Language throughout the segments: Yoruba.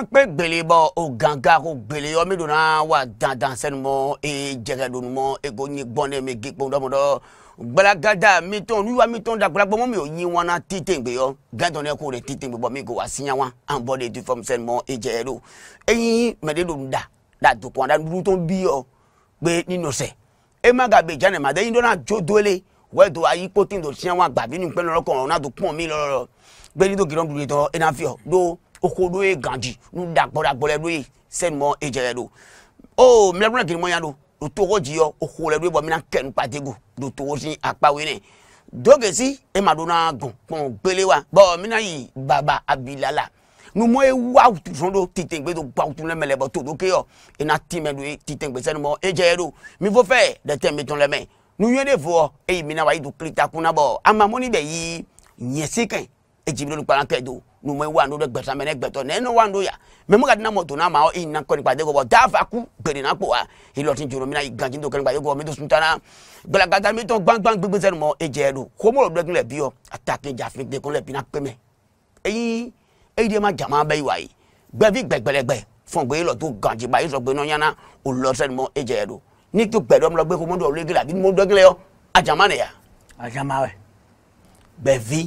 kanpe gbelebɔ o ganga ko gbele yɔ mi donna wa dandan sɛnumɔ e jɛgɛ donumɔ e ko nyi gbɔnne mi gi kpɔn dɔmɔdɔ gbalagada mi tɔn n'u da gbalagbɔmɔ mi o yi wana tite gbe yɔ gɛntɔn ne ko de tite gbe bɔ mi ko wa siya wa an bɔ de du fɔm sɛnumɔ e jɛgɛ do eyi mɛde do da da e do kɔn da duuru tɔn bi yɔ gbe ni nɔsɛ e ma ka be jan ne ma de yi dɔnna jo dole wɛ do ayi ko ten do siya wa gbabi ni pɛn lɔrɔ kɔn o na do kpɔn mi lɔrɔ gbeli do girin duro tɔ e na fi do. E oko ɖo ye gandzi nu da gbɔdagbɔ le ɖo ye sɛnumɔ edze le ɖo o míaƒe na gini mɔ ya ɖo ɖoto wo dzi yɔ oko le ɖo ye bɔ mina kɛ nukpadego ɖoto wo si akpawoe nɛ dogesi ema ɖo na gɔn kpɔn gbele wa bɔn mina yi baba abilala numɔ ye wa awutu sɔn do titɛgbe do gba awutu lɛmɛ lɛbɔ to do ke yɔ ina e tìmɛ do ye titɛgbe sɛnumɔ edze ye ɖo mifo fɛ dɛtɛ mitɔn lɛmɛ nuyɛ de fɔ eyi mina wa yi e do kiri ta kunna bɔ ama mɔni bɛ yi nyɛsi edzibiri nukpala kɛ do numu ewa do gbẹtọ mẹ ne gbẹtọ ne no wa ndo ya mẹ mo ka di na mọ to na ma i na kọni kpade kọbọ dafa ku gbẹdẹ na kpọ wa ilọtin joro mina ganji do kọni kpade kọbọ mi to sun tana gbalagata mi tọn gbangban gbẹgbẹsẹ mọ ejẹ do homo lọdọ kun lẹ bi yọ atake jafe de kun lẹ bi na pẹmẹ eyi eyi de ma jama bẹ yi wa ye gbẹbi gbẹgbẹlẹgbẹ fọn gbẹ ilọ to ganji ba isọ gbẹ nọnyana olọsẹn mọ ejẹ do ni to gbẹdọ mi lọ gbẹ homo dọ lẹ gẹlẹ abi mo dọ gẹlẹ yọ ajama ne ya. ajama wẹ. gbẹvi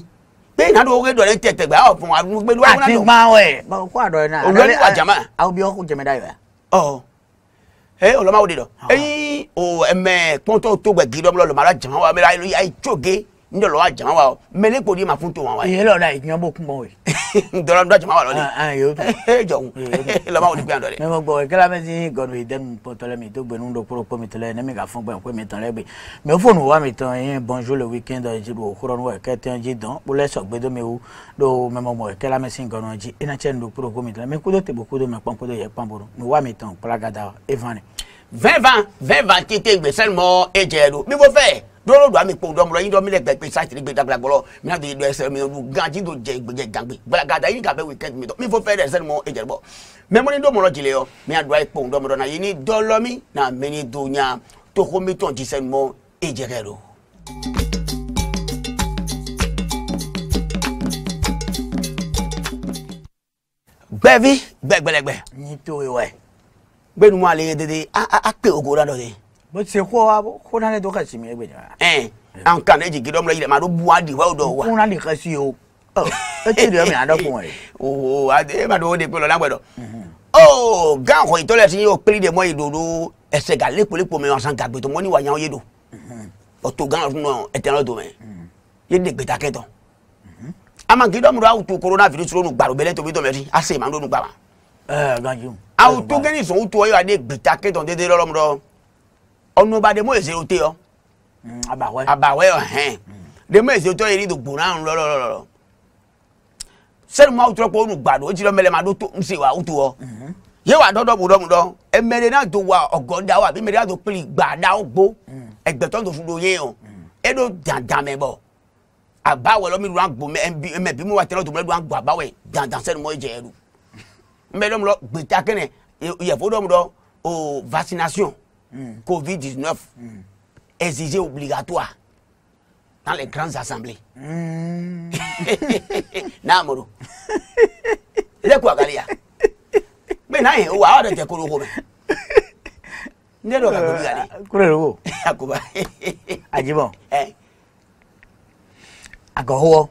pé ìnáwó owó kéde ọ̀rẹ́ tẹ̀tẹ̀ gbà ọ̀fun àgbẹ̀lú àwọn àti máa wẹ̀ kó àdọ̀ ẹ̀ náà. olùwẹ́lú àjàmà. àwọn bí wọn kò jẹmẹ dayọ. ọ ẹ ọlọmọ awo de dọ. ẹyin o ẹmẹ pọntọ tó gbẹgì lọmọlọmọ alajama wa mi ra ayi tsoge n jọ lọ wa jama wa mẹlẹ kò di ma fún tòun wa. ìyẹn lọ́dà ìjìyàn bó kún bọ̀ wẹ̀. dọ́là dọ́ jama wa lọ de. Ah, ah, jọ̀hún lọ́ba wò ni gbìyànjọ dẹ. mẹ́mọ́ gbọ́ ìkẹ́lá bẹ́ẹ̀ ti gọ́dọ̀ ìdẹ́nu pọ̀tọ́lẹ́ mi tó gbẹ̀nu dọ̀ pro pọ̀ mi tọ́lẹ́ ẹ̀nẹ́mí kà fún gbẹ̀ pé mi tán rẹ̀ gbé. mẹ́ fóònù wa mi tán yín bonjour le weekend ìjìrò òkúrọ̀ ní wẹ̀kẹ́ tẹ́ jí dán kúlẹ̀ sọ̀gbẹ́dọ̀ mi wo do mẹ́mọ́ mọ̀ ìkẹ́lá mi sin gọ́dọ̀ jí ẹ̀nà tiẹ̀ ń dọ̀ kúrò pọ̀ mi tọ́lẹ́ mi kúdó tẹ̀bọ̀ kúdó mi pọ́n kúdó yẹ pọ́n bọ̀rọ̀ mi wá mi tán kúlágàdá evan vingt-vingt vingt-vingt tete gbèsè mọ ẹjẹ do mi bó fẹ dolo do ami kpo dọmọlọ yi dọmi lẹ gbẹgbẹ sátiri gbẹ dagbagbọlọ mina de do ẹsẹ mi do ganji do jẹ gbẹjẹ gangbe gbalagada yi ka bẹ wikẹnd mi dọ mi bó fẹ dẹ ẹsẹ mọ ẹjẹ bọ mẹmọni dọmọlọ jele yọ mi adu ayi kpo dọmọlọ na yi ni dọlọmi na mi ni do nya toho mi tọ jisẹ mọ ẹjẹ kẹ do. gbẹvi gbẹgbẹlẹgbẹ nyi to yi wẹ gbẹnu mu ale dede a kpe ogo la dɔ de. bó ti se ko wa ko n'ale dɔ ka si mi egbe de wa. ɛn an kan ne jigi dɔm yɛlɛma do bu di wa dɔ wa. ko n'ale ka si o e ti di yɔrɔ a dɔ kun wɛrɛ. o a e ma dɔgɔ de kpe n'a gbɛdɔ. o gan kɔni tɔlɛ ti y'o peli de mɔ ye dodo ɛsɛ ga lekole kpɔmɛ ɔsan ga gbɛtɔ mɔni wa ɲawo ye do. o to gan nɔ ɛtɛnɛ do mɛ ye de gbɛta kɛ tɔ. a ma autogeni so utu oyo ade gbita ke ton dede lolom do onu ba de mo ese ote yo abawe abawe yo he de mo ese oto eri do gbona nlo lo lo lo se mo auto po onu gbado o ti lo mele ma do to nse wa utu o ye wa dodo bu do mu do e mele na do wa ogoda wa bi mele na do pili gbada ogbo egbe ton do fun do yen o e do dandan me bo abawe lo mi ru agbo me bi mo wa tele do mo ru agbo abawe dandan se mo je eru mbɛ dɔm lɔ gbeta kɛnɛ yɛfo dɔm dɔ o vaccination mm. covid dix-neuf mm. exigé obligatoire dans les grandes assemblées. n'a mɔdo ne ko a ka di yan mɛ n'a ye wa aw yɛrɛ tɛ kolo ko mɛ ne dɔ ka kolo ka di. kolo de ko. a ko ba. a jibɔn. a ka hɔwɔ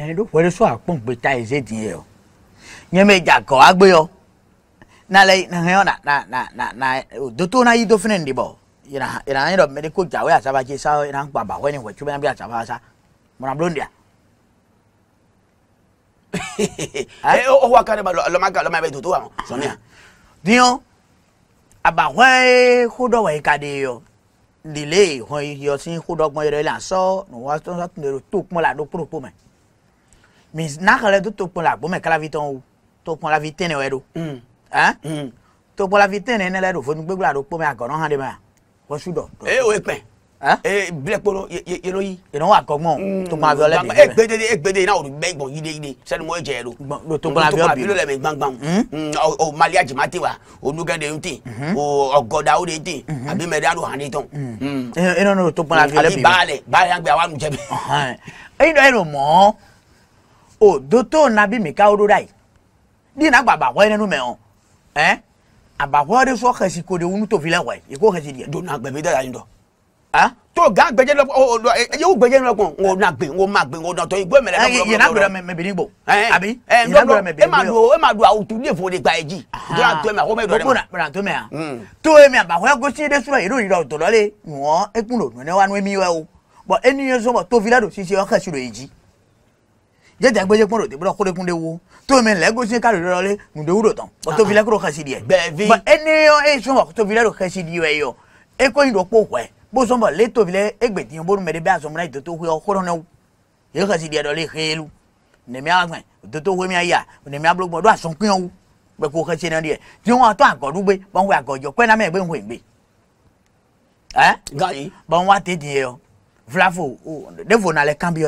ẹni ló pẹ̀lú sọ àpọ̀npẹ̀ ta ẹ̀ṣẹ̀ tì yẹ o nyẹ mẹ dza kọ agbe yọ na lẹ na na na na na na o doto na yi do fana ndi bọ yina yina anyi dọ mẹdi ko dza o yà sábà tse sa yina nkpa ba wẹni wẹ tuma bi yà sábà sa mọna bulon di yà. ẹ o wa kari ba lọma ka lọma bẹ doto wa sọni yà. diɲɔ abahwɛ ko dɔ wɛ ka di yɔ lile hɔn yɔ si ko gbɔn yɛrɛ la sɔ nuwa sɔ tun de to kuma la do kuro kpo mis naxele do tokpɔn le agbome kala vi tɔn wo tokpɔn la vi tɛn ne wɛ do ɛn mm. mm. tokpɔn la vi tɛn ne ne lɛ do fonugbe gbola do kpɔmɛ agɔnɔ hã de ma wɔsu dɔ. ee o ye pɛ ee bilɛ kpolo yelo yi. yɛlɛ wa kɔgbɔn tokpɔn aviɔ lɛ bi. e, mm. e gbede de e gbede de n'a wòle bɛɛ gbɔn yide yide sani mo jɛ do. do tokpɔn aviɔ bi lɛ mɛ gbangban hmm? o maliya jama wa o nugɛ de te o ɔgɔda o de te a bi mɛ do hàn de tɔn. e n'o tokpɔn aviɔ lɛ bi. a bi baale baale yan gbɛ a b'a nu jɛ bi. e n'o mɔ. odoto na bi mika orora yi di na gbagba hɔ nenu mɛ o ɛ abahɔ de sɔ xɛsi ko de wunu tovi lɛ wɛ iko xɛsi diɛ. do na gbɛmí dɛ yanni dɔ. a tó gã gbɛdze lɛ o o eye o gbɛdze lɛ kɔn ŋo na gbɛ ŋo ma gbɛ ŋo dɔtɔ igbo mɛlɛ ka bolo yina gbɛdɛ mɛ bini gbo. abi yina gbɛdɛ mɛ bini gbo. e ma do e ma do awo tu ne fo de gba ye ji. dɔrɔn to mɛ a ko mɛ dɔ de ma. o ko na bɛna to mɛ yan. to ye mɛ abahɔ gosi de sɔrɔ yiri yiri tɔlɔ le ŋɔ ekun do nɔnɛ wa nu emi wɛ o bɔn eni ye sɔmɔ tovi la do sisi ɔkɛsi do ye ji jẹjẹ agbẹjẹ kpọrọ tẹ bọlọ kó dekun wo tó mi lẹ gosi kalo lọrọ lẹ ŋun de wúlò tán o tóbi lẹ kúrò kasi diẹ. bẹẹbi ba ẹni yọ e sọn ma ko tóbi lẹ do kasi yọ yọ e ko yin do bó sọn ma lé tóbi lẹ e gbẹdìyàn bó numẹ de bẹ asọmọ náà dodo hu yọ kó dọnẹ wu e kasi diẹ dọ xeelu nẹmẹ agbẹn dodo hu mi aya nẹmẹ abúlé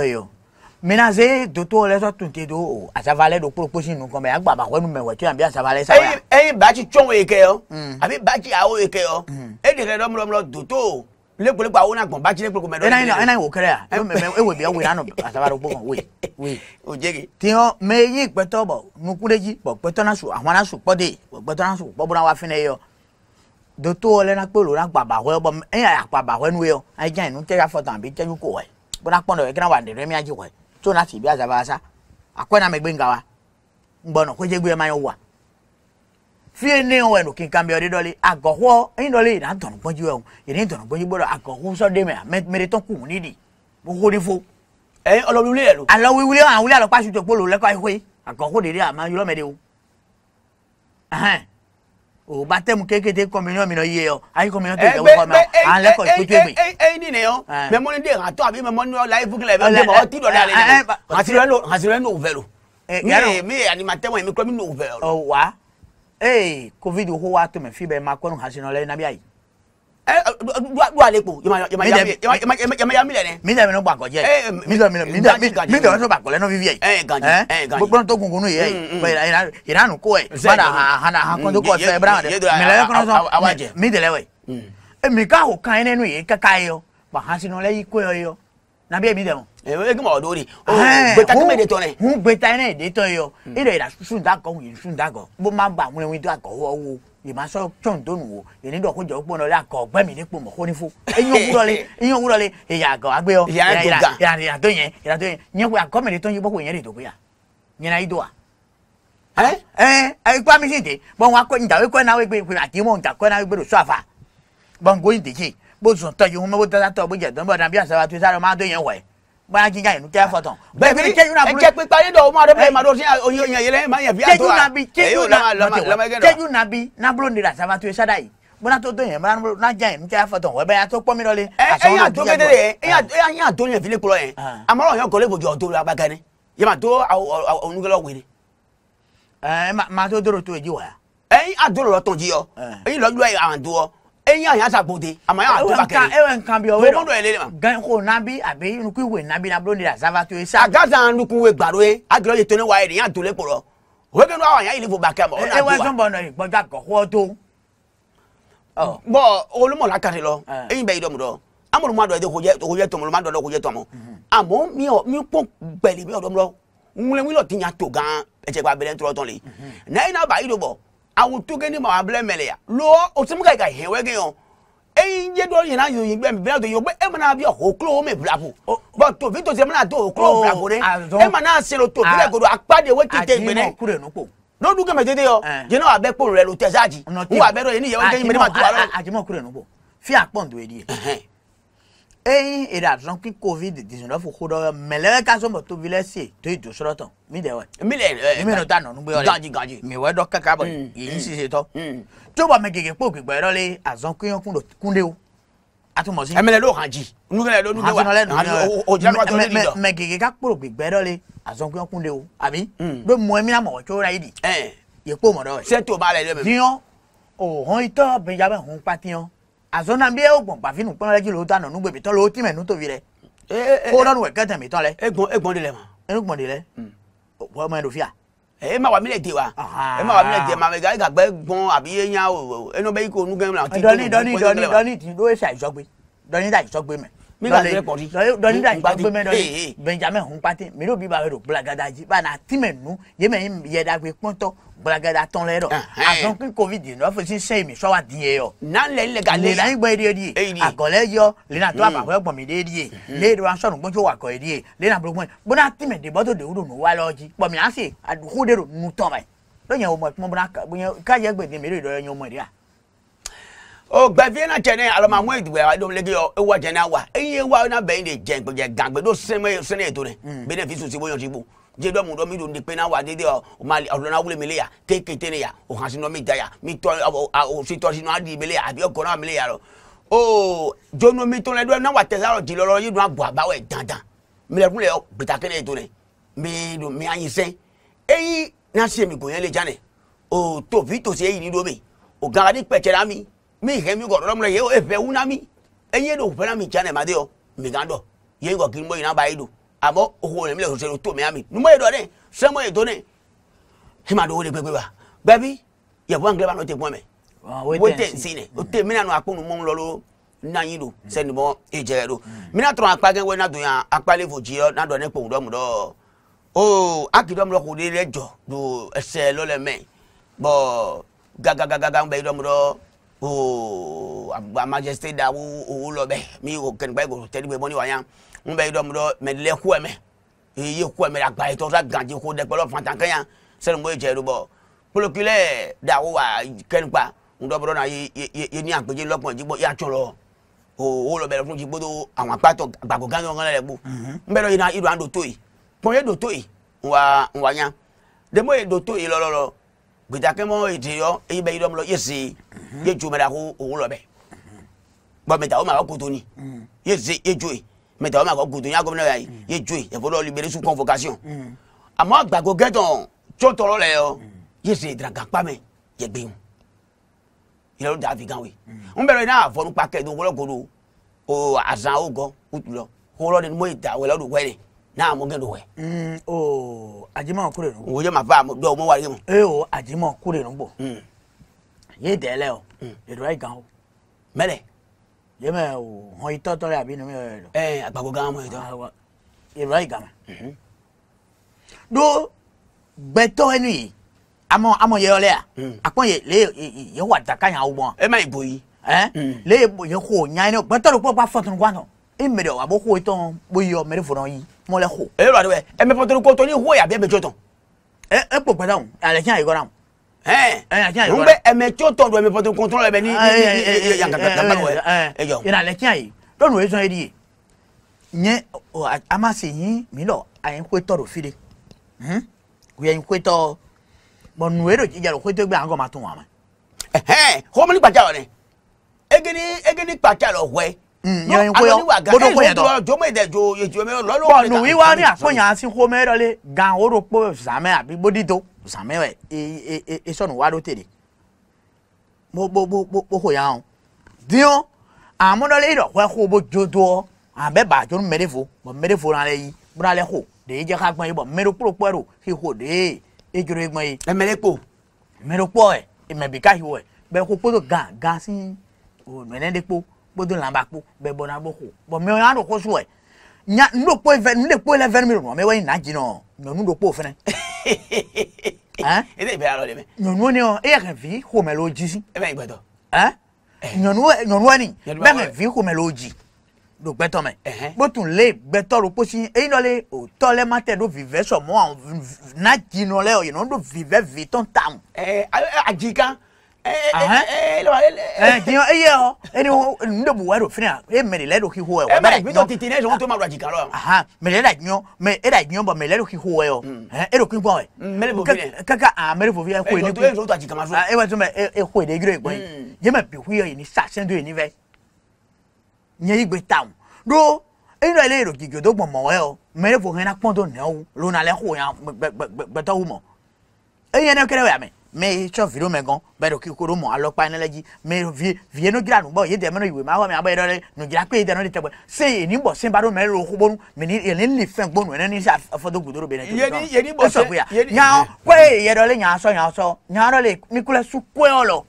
gbọdọ mina se toto lẹsọ tun te do o asavalẹ do proposition nu kọmẹ agba ba wẹnu mẹ wẹtu yan bi asavalẹ sa wa. ẹyin baati tɔnwo ye kɛ yɔ àbí baati awo ye kɛ yɔ e de kɛ dɔmɔdɔmɔdɔ doto lekpolekpo awo na gbɔn baati lekpolekpo mɛ dɔ. ɛnayin ɛnayin wo kɛrɛ yan mɛ ewe bi ewe nanu asavalẹ gbɔ kan we we. o jege. tiɲɔ mɛ eyi pɛtɔ bɔ nukureji bɔ pɛtɔ na su ahɔn na su kpɔde bɔ pɛtɔ na su kpɔbɔna wa fɛnɛ yɔ doto lɛna kpelo na gba bahɔɛ bɔ ɛyin e akpa bahɔɛ nu yɔ ayi jɛn nu tɛ ka fɔ tan a bi tɛ ju ko wɛ bɔna kpɔn dɔ yɛ kɛnɛ wa nɛnɛ mi a ji wɛ tona tibia za basa akwena amegbengawa mbono kwejegwe mayo wa fie ne wɛ no kinkan bɛ ɔde dɔle agɔhɔ ɛyin dɔle yìí n'atɔn gbɔdzi wɛ o yìí ni tɔn gbɔdzi gbɔdɔ agɔhɔ sɔde mɛ mɛrɛtɔn kun ni di gbogbo de fo. ɛ ɔlɔwuli yɛ lo. alɔwuli wa wuli alɔkpa sutɔ kpolo lɛ ayi koyi agɔhɔ de de a ma yɔrɔ mɛ de o o ba tẹmu kekete kọmiyọn mi na ye yọ ayi kọmiyọn tẹ jago kọmi an lẹ kọni kutu mi. ee ni ne yọ mẹ mọni den a to a bi mẹ mọni la ifukun la i bẹ mọgọ ti dọ d'ale de ma hasilẹ n'o fẹ lo mi ye animatẹ mọ ye mi kura n'o fẹ lo. wa ee covid ko wa tun bẹ fi bẹ ma kọni hasilẹ n'o la i ayi duwa le ko yamayamilẹ. mi dẹ mi n'o ba kọjẹ ye mi dẹ mi mi dẹ mi dẹ eh, eh, eh? n'o ba kọlẹ n'o fi fiyẹ ye. gbọdọ tó kunkun n'u ye yira nu ko ye wala hana hankɔntu kɔ fɛ bala dɛ mɛlɛ kɔnɔ sɔn mi dɛlɛ wɛ o kan ye n'u ye ka k'a ye yɔ ba hasinɔ lɛ y'i ko yɔ dori o gbeta kɛmɛ de tɔ dɛ. hun gbeta ne de tɔ ye yɔ e de yɛrɛ sunta kɔ sunta kɔ bó ma ba mun ye o da kɔ wɔ ìmáṣọ tọ̀ǹdọ̀nù wo ènìdọ̀ kó jẹ́ ó gbọ́nà ọ̀la kọ̀ ọ̀gbẹ́ mi nípò mọ̀ kó ní fún eyín òwúrọ̀ lé eyín òwúrọ̀ lé èyà àgọ̀ àgbẹ̀ ọ ìyàtọ̀ yẹn ìyàtọ̀ yẹn yẹn pé àgọ́mìnrin tó ń yí bọ́kọ̀ yẹn lè dògbé yà yẹn náà yí dò wà. ẹ ẹ ipa mi sì dé bọ́n wa ǹdàwé kọ́ náà gbé àti mọ̀ ǹdà kọ́ náà gbèrò sọ́àfà bọ́n gbóyìn dèjì báyà jíjà ah. yẹn tẹ fọtọn. bẹẹbi ẹjẹ pípa yín dọwọ máa dọbẹ máa dọwọ sí oyin yẹlẹ máa yẹn fi àtọ wa èyí ló dọ. tẹjú nabi nabolo nira sábà tó yẹ sádà yìí bọ́nà tó tó yẹn bọ́nà náà jẹ́ yẹn nítorí afọ́tọ̀ wọ́n bẹ́ẹ̀ yà tó pọ́nmi lọ́lẹ̀. ẹ ẹ eh, yà tó kéde yẹn ẹ yà tó yẹn fili kúrọ yẹn amọ̀rọ̀ yẹn kọ́lé bòjú ọ̀tó la bàgẹ́ni yẹ ma tó onúkẹ́lẹ́ wele. ẹ ma tó dòrò tó yẹ jí wà. Eh. ẹ yà dòrò lọ tó jí yọ ẹ yìí lọ́jọ́ àwọn ɛyin ayan sagbode amaya atoba kɛlɛ ewe nkan bi ɔwɛ dɔ ganko nabi abe nukuwe nabi nabolo de la zavato ye sa. agaza nukuwe gbaro ye agirɔ ye tɔnɛ waaye de yan tole kpɔrɔ o bɛ nu awa yan yili fo ba kɛ ewe sɔn bɔ nɔ gbɔdɔ kɔkɔ to. bɔn olumɔla kari lɔ eyin bɛ yi dɔ mu dɔ amadu ma dɔ ye awotogeni ma wablɛ mɛlɛya lɔ o tɛ mu ka ka hɛn wɛgɛ yɔn eyi ye dɔ yina yo e yin bɛ bila do yɔ bɛ e mana bi o kulo o mi bila ko bɔn tofi to se mana to o kulo bila ko dɛ e mana se o tofi la ko do a kpa de o ti te gbɛnɛ n'o dun kɛmɛ tete yɔ jɛnɛ wa bɛ kpɔn rɛ lo tɛ s'a di n wa bɛ dɔ ye ni yɛrɛ kɛ ɲinɛ ma to a la. a jɛ kure nu bɔ fi a kpɔn to ye di ye eyi e da zɔn kpi covid dix-neuf ko dɔ mɛ lɛ ka sɔn mɔ tobi lɛ se to yi do sɔrɔ tɔn mi dɛ wɛ. mi lɛ ɛ euh, mi n'o ta nɔ nugbɛ wɛrɛ gaji gaji mi wɛ dɔ kaka bɔ yi sise tɔ tó bɔ mɛ gègé kpó gbègbè yɔrɔ le a zɔn kuyɔn kun do kunde o a tún mɔ si. ɛmɛ lɛ ló hàn ji nugulɛ ló nugulɛ wa o jira ló wa tó lé mi dɔ. mɛ gègé ka kpó gbègbè yɔrɔ le a zɔn kuyɔn kun de o abi do mɔ mi na mɔ tso la yi di. ɛ yɛ kpó mɔ dɔ wɛ. sɛ tó azɔna bi eh, eh, eh, hmm. o gbɔn gbafinu kpɔn lɛ jilo ta nɔ nugbɛ bitɔn lɛ o ti mɛ nutovi lɛ ko nɔnu wɛ kɛtɛ bitɔn lɛ. e gbɔn e gbɔn de lɛ ma. e gbɔn de lɛ bɔn mɛ do fia. e ma wa mi lɛ de wa e ma wa mi lɛ de ma mɛ e ka gbɛ gbɔn a bi nya o eno bɛ i ko nugɛn la. dɔɔni dɔɔni dɔɔni dɔɔni ti do esi ayisɔgbe dɔɔni ta ayisɔgbe mɛ. mi ka lɛ kɔri dɔɔni ta ayisɔgbe mɛ dɔɔni benjamin do gbla gada ji ba na ti mɛ gbalagbada tɔn lɛ dɔ a fɛn covid yi nɔfɛ si sɛyi mi sɔwa diɲɛ yɔ. n'an ilẹ̀ ka lé lẹ́yìn gbɔ eri eri ye a gɔlɛ tó a bá fɛ gbɔmi de lé de wa sɔnu gbɔnso wa kɔ eri ye lena bolo gbɔnso bɔnna tìmɛ de bɔtɔ de o do nu wa lɔ ji gbɔmi an se a dugu de do o mɔ kuma bɔnna bonya k'a yɛ gbɛdɛ mi ya. o gbɛfiɛ na tɛnɛ alamamu edugu awa eyi ewa na bɛn de jɛn gbɛdɛ gangbɛdo sɛmɛ sɛnɛ eto dɛ bɛnɛ fi susi boyan si bo jedo mu do mi do ndi pe na wa dede o mali o na wule mele ya te ke te ne ya o han si no mi jaya mi to o si to si adi mele ya abi o ko na ya ro o jono mi to le do na wa te sa ro di lo yi do abu abawe dandan mi le kun le gbeta kene to ne mi do mi ayin se eyi na se mi go yen le jane o to bi to se mi o gara ni pe mi mi he mi go ro mo le ye o e fe una mi eyi ina ba abo ohun mi le sosoro to mi ami numo edo ne semo edo ne hima do le pepe ba baby ye bo angle ba no te pon me wo te nsi ne o te mi na no aponu mo nlo lo na yin do se ni mo eje do mi na tron apa gen we na do yan apa le foji na do ne pon do mu do o akido mu lo ko le lejo do ese lo le me bo gagagagaga ń bẹ idọ́ mu dọ́ ooo àgbà majesté da owó lọ bẹ mi ò kẹ́nìgbà ìgò tẹ́lifíwẹ̀ mọ́ níwáyà n bɛ dɔ mɔdɔ mɛ lɛ kuwa mɛ iye kuwa mɛ agba yi tɔsa ganji ko dɛ kpɛlɔ fantan kɛnya sɛnɛ ko ye cɛ dubɔ polokilɛ dawo wa kɛnikpa n dɔ bɔdɔ na ye ye ye ni agbedze lɔpɔn jibɔ ya tsɔlɔ o o lɔ bɛ lɔ fún jibɔ do àwọn akpatɔ gbàgbɔ gángan lɛ gbó n bɛ dɔ yina idu an do to yi pɔn ye do to yi n wa n wa nya demo ye do to yi lɔlɔlɔ gbedakɛmɔ yi ti yɔ eyi bɛ yi dɔ mɔlɔ yesi ye jo mɛ la ko o lɔ bɛ bɔn mɛ ta o ma o koto ni yesi ye jo yi mɛ tɛ mm. mm. mm. o ma kɔ gudu nya gɔmina yayi ye jo ye fɔlɔ libere su convocation a ma gbago gɛtɔn tso tɔrɔ lɛ yɔ ye se draga kpamɛ ye gbɛn yɛrɛ da fi gan we n bɛrɛ n'a fɔ nukpa kɛ don wɔlɔ kodo o azan o gɔ o tulɔ wɔlɔ de mo ye da wɛlɛ o de wɛlɛ n'a mɔ gɛn do wɛ. ooo ajima kure nu. wo ye ma fa dɔw mo wari ye mu. ee o ajima kure nu bɔ. ye dɛlɛ o yɛrɛ gan o mɛlɛ yẹmẹ mm-hmm. o hɔn itɔ tɔ la mm. a bi numu yɛrɛ lɔ. ɛɛ agbako gan mɔ itɔ. ìrɔ yi gan ma. do gbɛtɔ ɛnu yi amɔ amɔ yɛlɛ a akpɔn yɛ lɛ yɛ wa daka yɛ awo bɔn. e ma ibo eh? mm. e e yi. ɛɛ lɛ yɛ ko nyaani o gbɛtɔ de ko ba fɔ tunu gantɔ e o eh, e a b'o ko o mɛrɛ fɔlɔ yi mɔlɛ ko. e yɛrɛ de wɛ ɛ o pɔtɔli ko tɔ ni ho yɛ a bɛ bɛ jɔ n bɛ ɛmɛ tí o tɔ do ɛmɛ pɔtɔ kɔntɔn ɛmɛ ni yankakakakawo ɛ jɔ. yɛrɛ alɛ tiɲɛ ye dɔw n'o ye sɔn ye di ye nye a ma se yin mi lɔ a ye n koe tɔ do fi de u ye n koe tɔ bɔn nu ye do jija do koe tɔ gbɛ an kɔ ma tún wa ma. hɔmɔni kpatsa lɔ dɛ egeni eh, egeni eh, kpatsa lɔ wɛ yọyin kóyọ gbọdọ kóyẹ tọ bọnu wíwá ní àfọyàn hmm, àti kó mẹrọ lé gan oró pọ sàmẹ àbí bódìtò usamewe isonu warutiri bohoyaho dio amodole iro hwehubo joduo abe bajo mmerefo bo mmerefo nale yi brale ho de je kagbon yi bo mmeru puro pero hi ho de ejoro egbon yi emerepo mmeru po e emebi ka hiwo e be ko poto ga ga sin o mene depo bodo lamba po be bona bo ho bo me ya no ko su e nya ndo po even ndo po 11 million me we na jino no ndo po fene ede ibe arọ leme. nyɔnua ni ɔ e yɛ kan fi xɔmɛ l'o ji si. e bɛ igbɛtɔ. nyɔnua nyɔnua ni bɛ kan fi xɔmɛ l'o ji do gbẹtọ mẹ bó tún lé gbẹtọ ló pósí eyín lọ lé òótọ́ lẹ má tẹ ló vivẹ sọmọ àwọn náà jinlọ lẹ ọyìn ló vivẹ vi tó ń tà mù. ẹ ajika tiɲɛ e ye hɔ e ni n de buwa do fina e mɛlɛlɛ do k'i ho yɛ. ɛ mɛ mi tɔ titi ne sɔn to ma wulaji kalɔ. mɛlɛ da ɲɔ mɛ e da ɲɔ bɔ mɛlɛ do k'i ho yɛ hɔ e do k'i bɔ yɛ. mɛlɛ bɔ fiyɛ. ka ka aa mɛlɛ bɔ fiyɛ ko ye ne kun. e t'o ta ji kama so. e b'a to mɛ e ko ye de yiri ye gbɔ ye. jɛmɛ bi hu yɛ ni sa sɛn do ye ni fɛ. ɲɛ yi gbe tan do e ni ale yɛrɛ gigi do gbɔmɔ wɛ o mɛlɛ bɔ hɛnɛ kpɔn do nɛ o lona lɛ ko yan gbɛtɔwu mɔ e yɛrɛ kɛrɛ o y'a mɛ me tsɔ vi ɖo me gɔn bɛ ɖoki ko ɖo mɔ alɔkpa ne le dzi me vie vie no dzra nu gbɔ yedɛ me no yiwe ma wɔ me abe yɛrɛ le nu dzra kpe yedɛ no de tɛgbɛ se yeni bɔ se ba ɖo me lo ko bonu me ni yeni li fɛn gbɔnu ene ni se afɔdo gudo ɖo be ne to yeni yeni bɔ se yeni nyawo ko ye yɛrɛ le nyaa sɔ nyaa sɔ nyaa ɖɔ le mi kule su koyɔ lɔ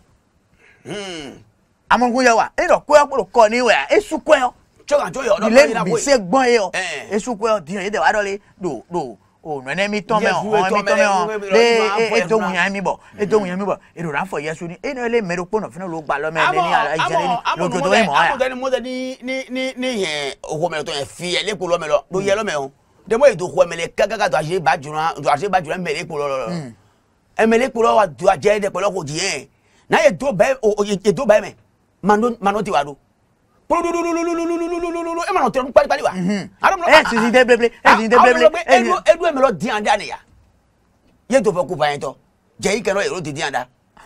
amekun yɛ wa e dɔ koyɔ kpɔdo kɔ ni wɛ e su koyɔ tso ka tso yɔ ono ne mi tɔmɛ ɔ ɔn mi tɔmɛ ɔ le e to ŋun ya mi bɔ e to ŋun ya mi bɔ e do la fɔ yasu ni e n'ale mɛ do kpɔnɔ fana lo gba lɔ mɛ ne ni ala jɛnɛ ni lo jodo ye mɔ ya. amutani mɔtɛ ni ni ni ni yɛn wɔmɛlɛtɔ yɛ fiyɛ ne kolɔ mɛ lɔ do yɛlɛ mɛ o demo ye do wɔmɛlɛ kaka do ase ba jura do ase ba jura mɛlɛ kolɔ lɔ ɛmɛlɛ kolɔ wa do a jɛ de kɔlɔ ko diɲɛ n'a ye do bɛɛ o ye do bɛɛ mɛ mando mando ti wa do pololololololololololololo e ma na tẹnu palipali wa. ẹ sì sì dé belebele ẹ sì dé belebele. edu edu emi lọ diyan da ni ya. yé tó fẹ́ kú fa yẹn tọ jẹ́ yìí kẹ́rọ èrò ti diyan da.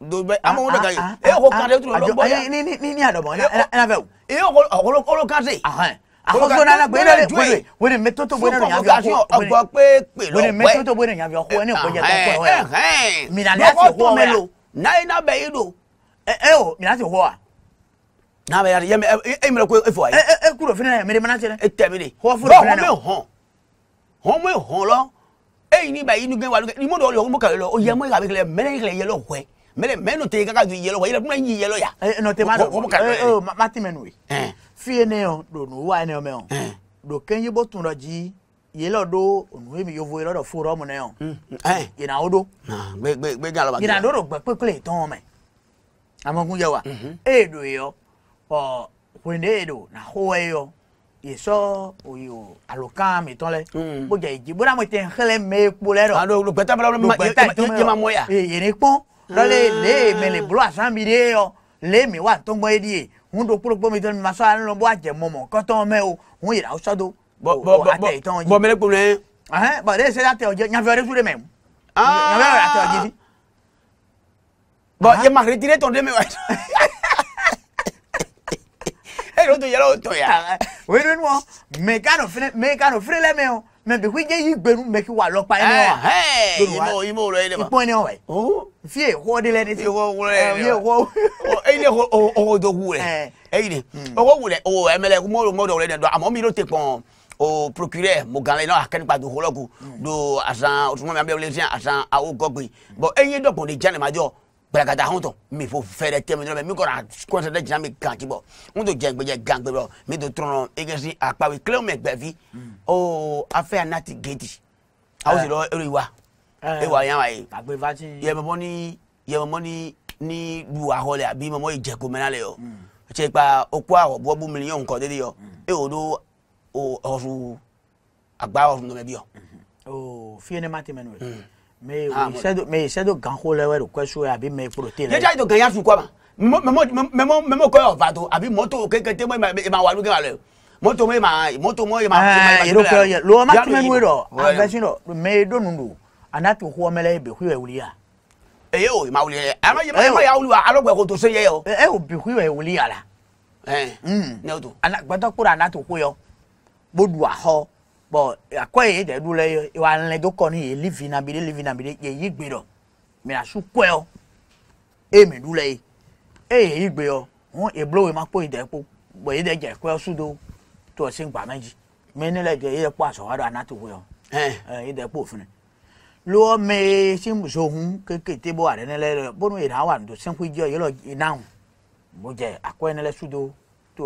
dogbe ama wo daga ye e ko kade tu lo gbo ya ni ni ni ado bo na na fe o e ko ko ko lo kade ahan àkóso nana gbé lórí gbé wóni mẹtótó gbé lórí yàgbé ọkọ ọgbọ pé pè lọ pẹ wóni mẹtótó gbé lórí yàgbé ọkọ ẹni òkòjẹ tó kọ ẹ mìnàlẹ àti òkú ọmọ ẹ náà iná bẹ yìí lò. ẹ ẹ o mìnà ti hó wa. n'a bẹ yàrá yẹmi ẹ ẹ mìnà ko e fọ wa ye. ẹ ẹ ẹ kúrò fúnẹ yẹn mẹdẹ mẹnà e tẹ mi de bọ họn bẹ họn họn bẹ họn lọ e ni bẹ yìí ni gẹn wa ni mo dọ yọ mo kàwé lọ o yẹ mo kàwé kẹlẹ mẹlẹ kẹlẹ yẹ lọ wẹ mele meno te kaka du yelo wa ila kuna yi yelo ya eh, no te mano o eh, oh, mati menwe eh fie ne on do no wa ne o me on eh. do kenyi bo tun ro ji yelo do onu emi yo vo yelo do fo ro mo ne on mm, mm, eh ina odo na gbe gbe gbe ga lo ba ina do ro gbe pepele e ton me amogun ye wa eh do e yo o kwene e do na ho yo yeso o alokan mi tɔn lɛ mm. bó jɛ ìdìbò dàmú tẹ n xɛlɛ mɛ ekpo lɛ rɔ gbɛtɛ bala wolo ma yé ma mɔ ya yé ne kpɔn lole le mele blo asambire yo le mi wa tongo edie hun do polo pomi temi masa lo bo aje momo ko ton me o hun ira o sodo bo bo bo bo mele pomi ah ba de se la te oje nya vere sure mem ah nya vere la te oje fi bo je ma retire ton de me wa el otro ya lo otro ya bueno no mecano mecano frele meo mɛmɛ ko jɛ yi gbɛnu mɛ ki wa lɔ pa ɛnɛ wa. ɛɛ i m'o lɔ ye ne ma. i pɔn ne wa ye. fiye hɔ de la ne se. hɔ wɛrɛ yɛrɛ hɔ. e ni hɔ dɔ k'u yɛrɛ. e yi de o ko wulɛ o ɛmɛlɛ ko mɔdɔ mɔdɔ wɛrɛ de dɔn a mɔ mi n'o tɛ kpɔn o procureur mo gan le na akɛni kpa do hɔlɔku do asan o tuma mi an bɛ wele fiyan asan awo gɔgbe bɔn e ye dɔ kɔn de jan ne ma jɔ gbàgàdà àwọn tó mi fò fẹrẹ tẹmẹ dọrọmẹ mi kọra kọnsẹtẹ jìnnà mi gàn kí n tó jẹ gbẹjẹ gàn gbẹ mi tó tọrọ ege si kílẹ̀ mẹ gbẹ fi o afẹ́ anati gedi awo sì eh. lọ èrò ìwà ìwà yẹn wà yìí yẹ mọ̀mọ́ ní yẹ mọ̀mọ́ ní ní du àhọlẹ̀ àbí mọ̀mọ́ ìjẹ̀kọ̀mẹ́nálẹ̀ yọ hmm. ṣe pa okú àwọ̀ bọ́ọ̀bù mílíọ̀n kan dédé yọ hmm. ẹ ò do ọ̀rù àgbà ọ̀rù nọmẹ bí yọ. Hmm. o fiye ne ma tɛmɛ n'o ye mɛ iṣẹ́ tó gan kó lẹ́wẹ́ rẹ̀ kẹ́sọ́ yẹ àbí mɛ kúrò tẹ̀ lẹ́yìn. jẹ́jẹ́ tó gan yà fi kọ́ ma mẹ́mọ́ kọ́ yọ̀ fàtó àbí mọ́tò kékeré tẹ́ mọ́ ìmọ̀ àwọn àlùkẹ́ wà lẹ́yìn moto mo ye moto mo ye ma. ɛɛ yɛrɛ kɛ yɛrɛ lɔɔre ma tɛmɛ nuwe dɔ a bɛ sin dɔ mɛ don ninnu do a n'a tun hɔn mɛlɛ ye bi hu yɛ wuli ya. ɛ ye o ma wuli yɛ a ye ma eh, y'a wuli wa ala gbɛ ko to se yɛ o. ɛ eh, o eh, bi hu yɛ wuli ya la. ɛɛ hmm. ne y'o to. a na gbɛtɔ kura a n'a tun ko yɔ bó du a hɔ bɔn a kɔ ye de du lɛ wa lɛ do kɔ ni ye livi na bi de livi na bi de ye yi gbe dɔ mɛ a su kɔ yɔ e mi du lɛ ye e ye yi gbe yɔ hɔn ebolo ye ma kpo yi ko bɔn ye dɛ jɛ su do to sin gba meji mini le de ye po aso wa do anatu wo eh eh de po fun lo me sin so hun keke te bo are ne le bonu ira wa ndo sin ku jo ye lo inaun mo je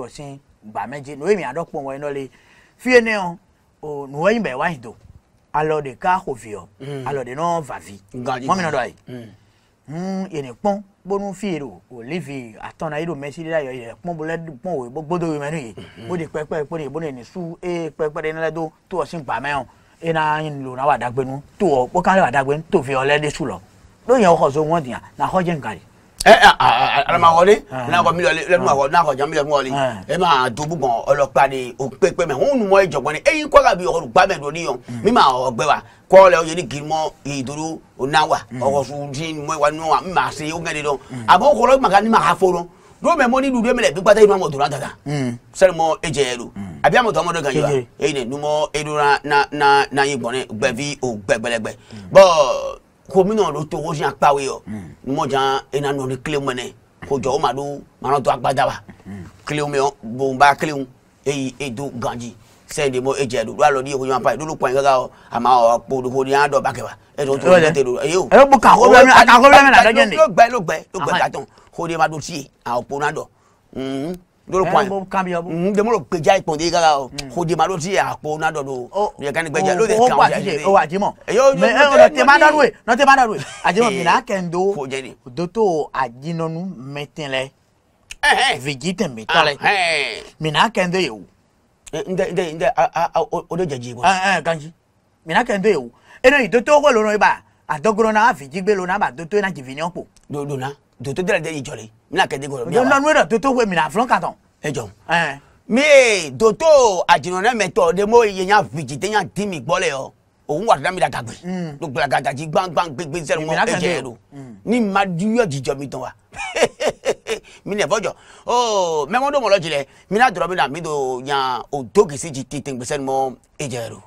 sin gba meji no emi adopo won eno le fie ne o o nuwa yin be wa hin de ka ho vi o alọ de no va vi mo mi no do yene hmm, kpɔn bonu fi do olivi atɔn na yi do mɛsi de la yɔ yɛ kpɔn bolɛ kpɔn o ye bɔ mhm. gbodo yi mɛ nu ye o de kpɛkpɛ kpɔ e, de ye bonu yɛ ni su ee kpɛkpɛ de nalɛ do to ɔsi gbamɛ o ena e lo na wa dagbenu to ɔ kpɔkan le wa dagbenu to fi ɔlɛ de su lɔ do yɛ ɔkɔ so ŋɔ diya na xɔ dze alamawale nakɔ miliyɔn lɛnu akɔ nakɔ jan miliyɔn wɔle e ma dubu gbɔn ɔlɔkpa de o kpekpe mɛ hun numɔ ye jɔgbɔn ne eyi kɔ ka bi ɔkɔdu gbamɛ do ni yɔn mi hmm. ma ɔgbɛ wa kɔɔlɛ o yeli girimɔ idoro o na wa ɔkɔsu ti mɔ wa nɔ wa mi ma se o ŋɛ dɔn a b'o kɔrɔ ma ka ni ma ha fo dɔn do mɛ mɔni dudu mɛ lɛ bi gbata yi ma mɔ donna ta kan sani mɔ e jɛ yɛ do a bi a mɔ tɔ mɔ dɔ kan yi wa eyi ne komina lo to wo sian kpawe yɔ hmm. numɔjan ena nɔni kilenw mɛnɛ ko o ma do mana to agbadaba kilenw mɛ bonba kilenw eyi edo ganji sẹ́yìndì mọ́ ẹ̀jẹ̀ ẹ̀dùn lọ́wọ́ ní ìkóyọ̀ apá ìdúró pọ̀nyìn kankan àmọ́ ọ̀pọ̀ òdòdó ní àádọ́ bá kẹwàá ẹ̀dùn tó ń tẹ̀lé o. ẹ bó kà kóbẹ́ mi àtàkóbẹ́ mi nàdọ́jẹ́ ni. ló gbẹ ló gbẹ ló gbẹ kàtàn kó ma dùn sí i àwọn òpó náà já gbeja iponde gara o hode ma lo ti àpò na dodo ye kan gbeja lo de kan o je o ajimo me o no te ma daru e no te ma daru e ajimo mi na kendo doto ajinonu metinle vijite metale mi na kendo ye o nde nde nde o de jeji ko eh eh kanji ah, eh, eh. mi na kendo ye o eno idoto ko lo no iba adogoro na afijigbe lo na ba doto na jivini opo dodo na doto de de ijole mina kete ko eh, eh. mi ya wa. o lɔnu de toto we mina filɔ kan tɔn. ẹ jɔ mi toto adinɔnɛ mɛ tɔ de mo ye nya fiji te nya di mi gbɔ le yɔ òun wà dáná mi da gàgbé ló gbala gàgàjì gbangban gbégbé sẹ́nu mọ́ ẹ̀jẹ̀ ló ní ma dúyọ̀ jíjọ mi tán wa mi nẹ̀ fọ́jọ́ ooo mẹ́mọ́dún mọ́ lọ́jìlẹ̀ mi náà dọ̀rọ̀ mi náà mi tó yan òdògèsè jí ti tẹ̀gbẹ́sẹ́nu mọ́ ẹ̀jẹ̀ ló.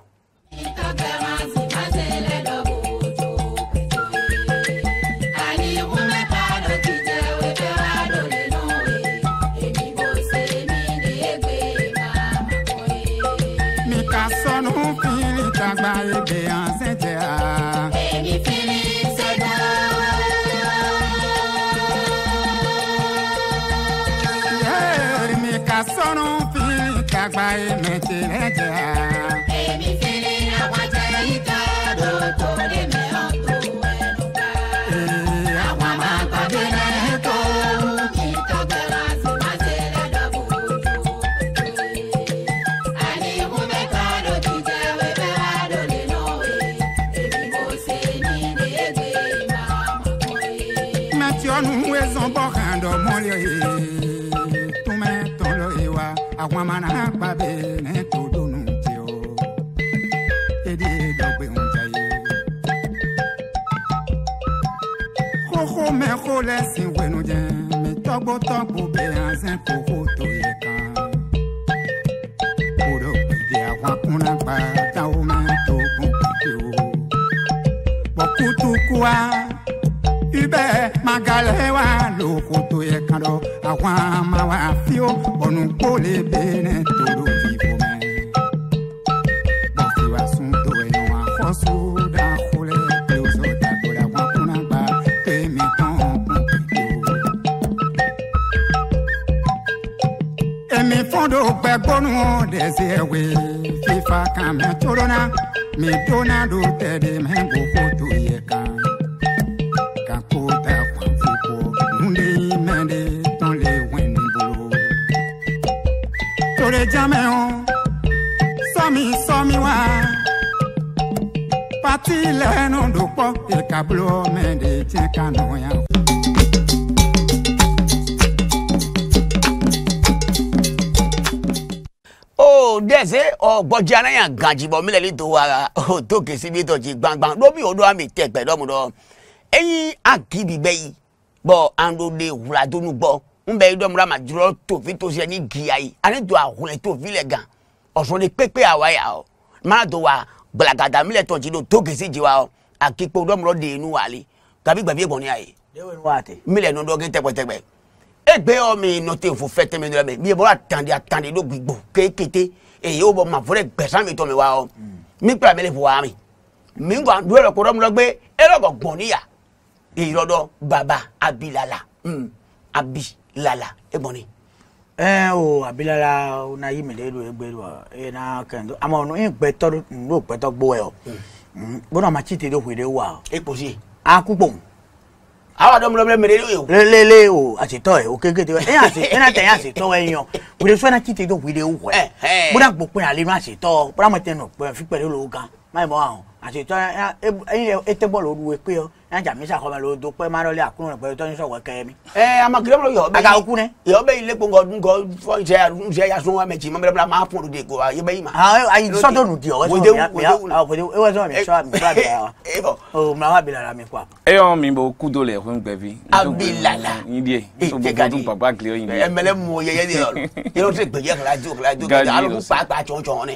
jẹ mi tọgbọtọgbọ bẹ azẹ fofo tó yẹ ká kúrò pèdè àwọn akúnnágbá táwọn máa tó kún pèdè o bọkútukua ibẹ magalẹ wa lóko tó yẹ ká lọ àwọn máa wá fíó ọ̀nùkó lè bẹ̀rẹ̀ tó lò. mọ́dọ̀ gbẹ́gbónú dẹ̀sẹ̀ wẹ̀ fífa kan mẹ́ tórona mi dóná do tẹ̀lé mẹ́ gbogbo tó yẹ kan kan kó ta kwan fúnpọ̀ nulẹ̀ yìí mẹ́ de tán lè wẹ̀ ní bolo. tórè jámẹ́ o sese o gbɔdze ne yan gadzibɔ mi o to kesi mi tɔ dzi gbangban ɖo mi o ɖo ami tɛ gbɛ ɖɔmu ɖɔ eyi agibi bɛ yi bɔ anɖo de wuladonu gbɔ n bɛ yi ɖɔmu ɖa ma dzrɔ tovi to se ni gia yi ani tovi le gan ɔsɔn de kpekpe awa ya o ma do wa gbalagada mi le tɔ dzi do to kesi dzi wa o akikpo ɖɔmu ɖɔ de nu wa li kabi gbavi gbɔni ya ye mi le nu dɔ egbe yɔ mi nɔ te fo fɛ mi yɛ bɔ la tan de a tan de do èyí ó bọ mà fúrẹ gbẹsán mi tọ mi wá ọ mi kura mi lè fò wá mi mi ń gbà dúró rẹ kó rọmúlọ gbé ẹlọgọ gbọn níyà èyí lọdọ baba abilala hmm, abilala ẹ̀gbọ́n ni. ẹ o abilala na yi mi lelu egberu ẹ na kẹndu àmọ́ ọnu ìgbẹtọ nínú ìgbẹtọ gbọ ẹ o bọdọ ma chi tẹ ẹdọ hwere wa. a kú awa dɔm lɔbɛrɛ mɛrɛ le o. lele le o a ti tɔ ye o keke te e y'a se e na tɛ y'a se tɔ wɛ yɔ o de sɔnna ci te to wuli o wɛ bɔra gbɔ kpɛ ale ma se tɔ bɔra ma tɛ nɔ kpɛ fi pɛrɛ l'o kan máa bọ̀ àwọn àṣetọ́ ẹyin ètè bọ́ọ̀lù olúwe pé ọ ẹyin àjà mi sàkọ́ máa lo odò pé máa lọ́lé àkúrò rẹ̀ pẹ̀lú tọ́jú sọ̀wọ́ kẹ́mi. ẹ amakiri ọmọ yọ ọbẹ yìí yọ ọbẹ yìí lẹkọọ ngọ ngọ fọ iṣẹ iṣẹ yasun wa mẹtsi mọmọdé bla máa fún olùdè kó ayé bẹ yìí ma. àwọn ayi sọdọ nù di ọ wẹsọ mi ẹ wẹsọ mi sọ mi sọ mi ọ mọ àwọn abilala mi kọ. ẹ yọ mi bọ kudo lẹ fún gbẹbi. abilala ẹmẹlẹ mu yẹyẹ de yọrọ yọrọ tẹ gbẹjẹ kala ju kala ju kala alu pa pa tsɔtsɔ ne.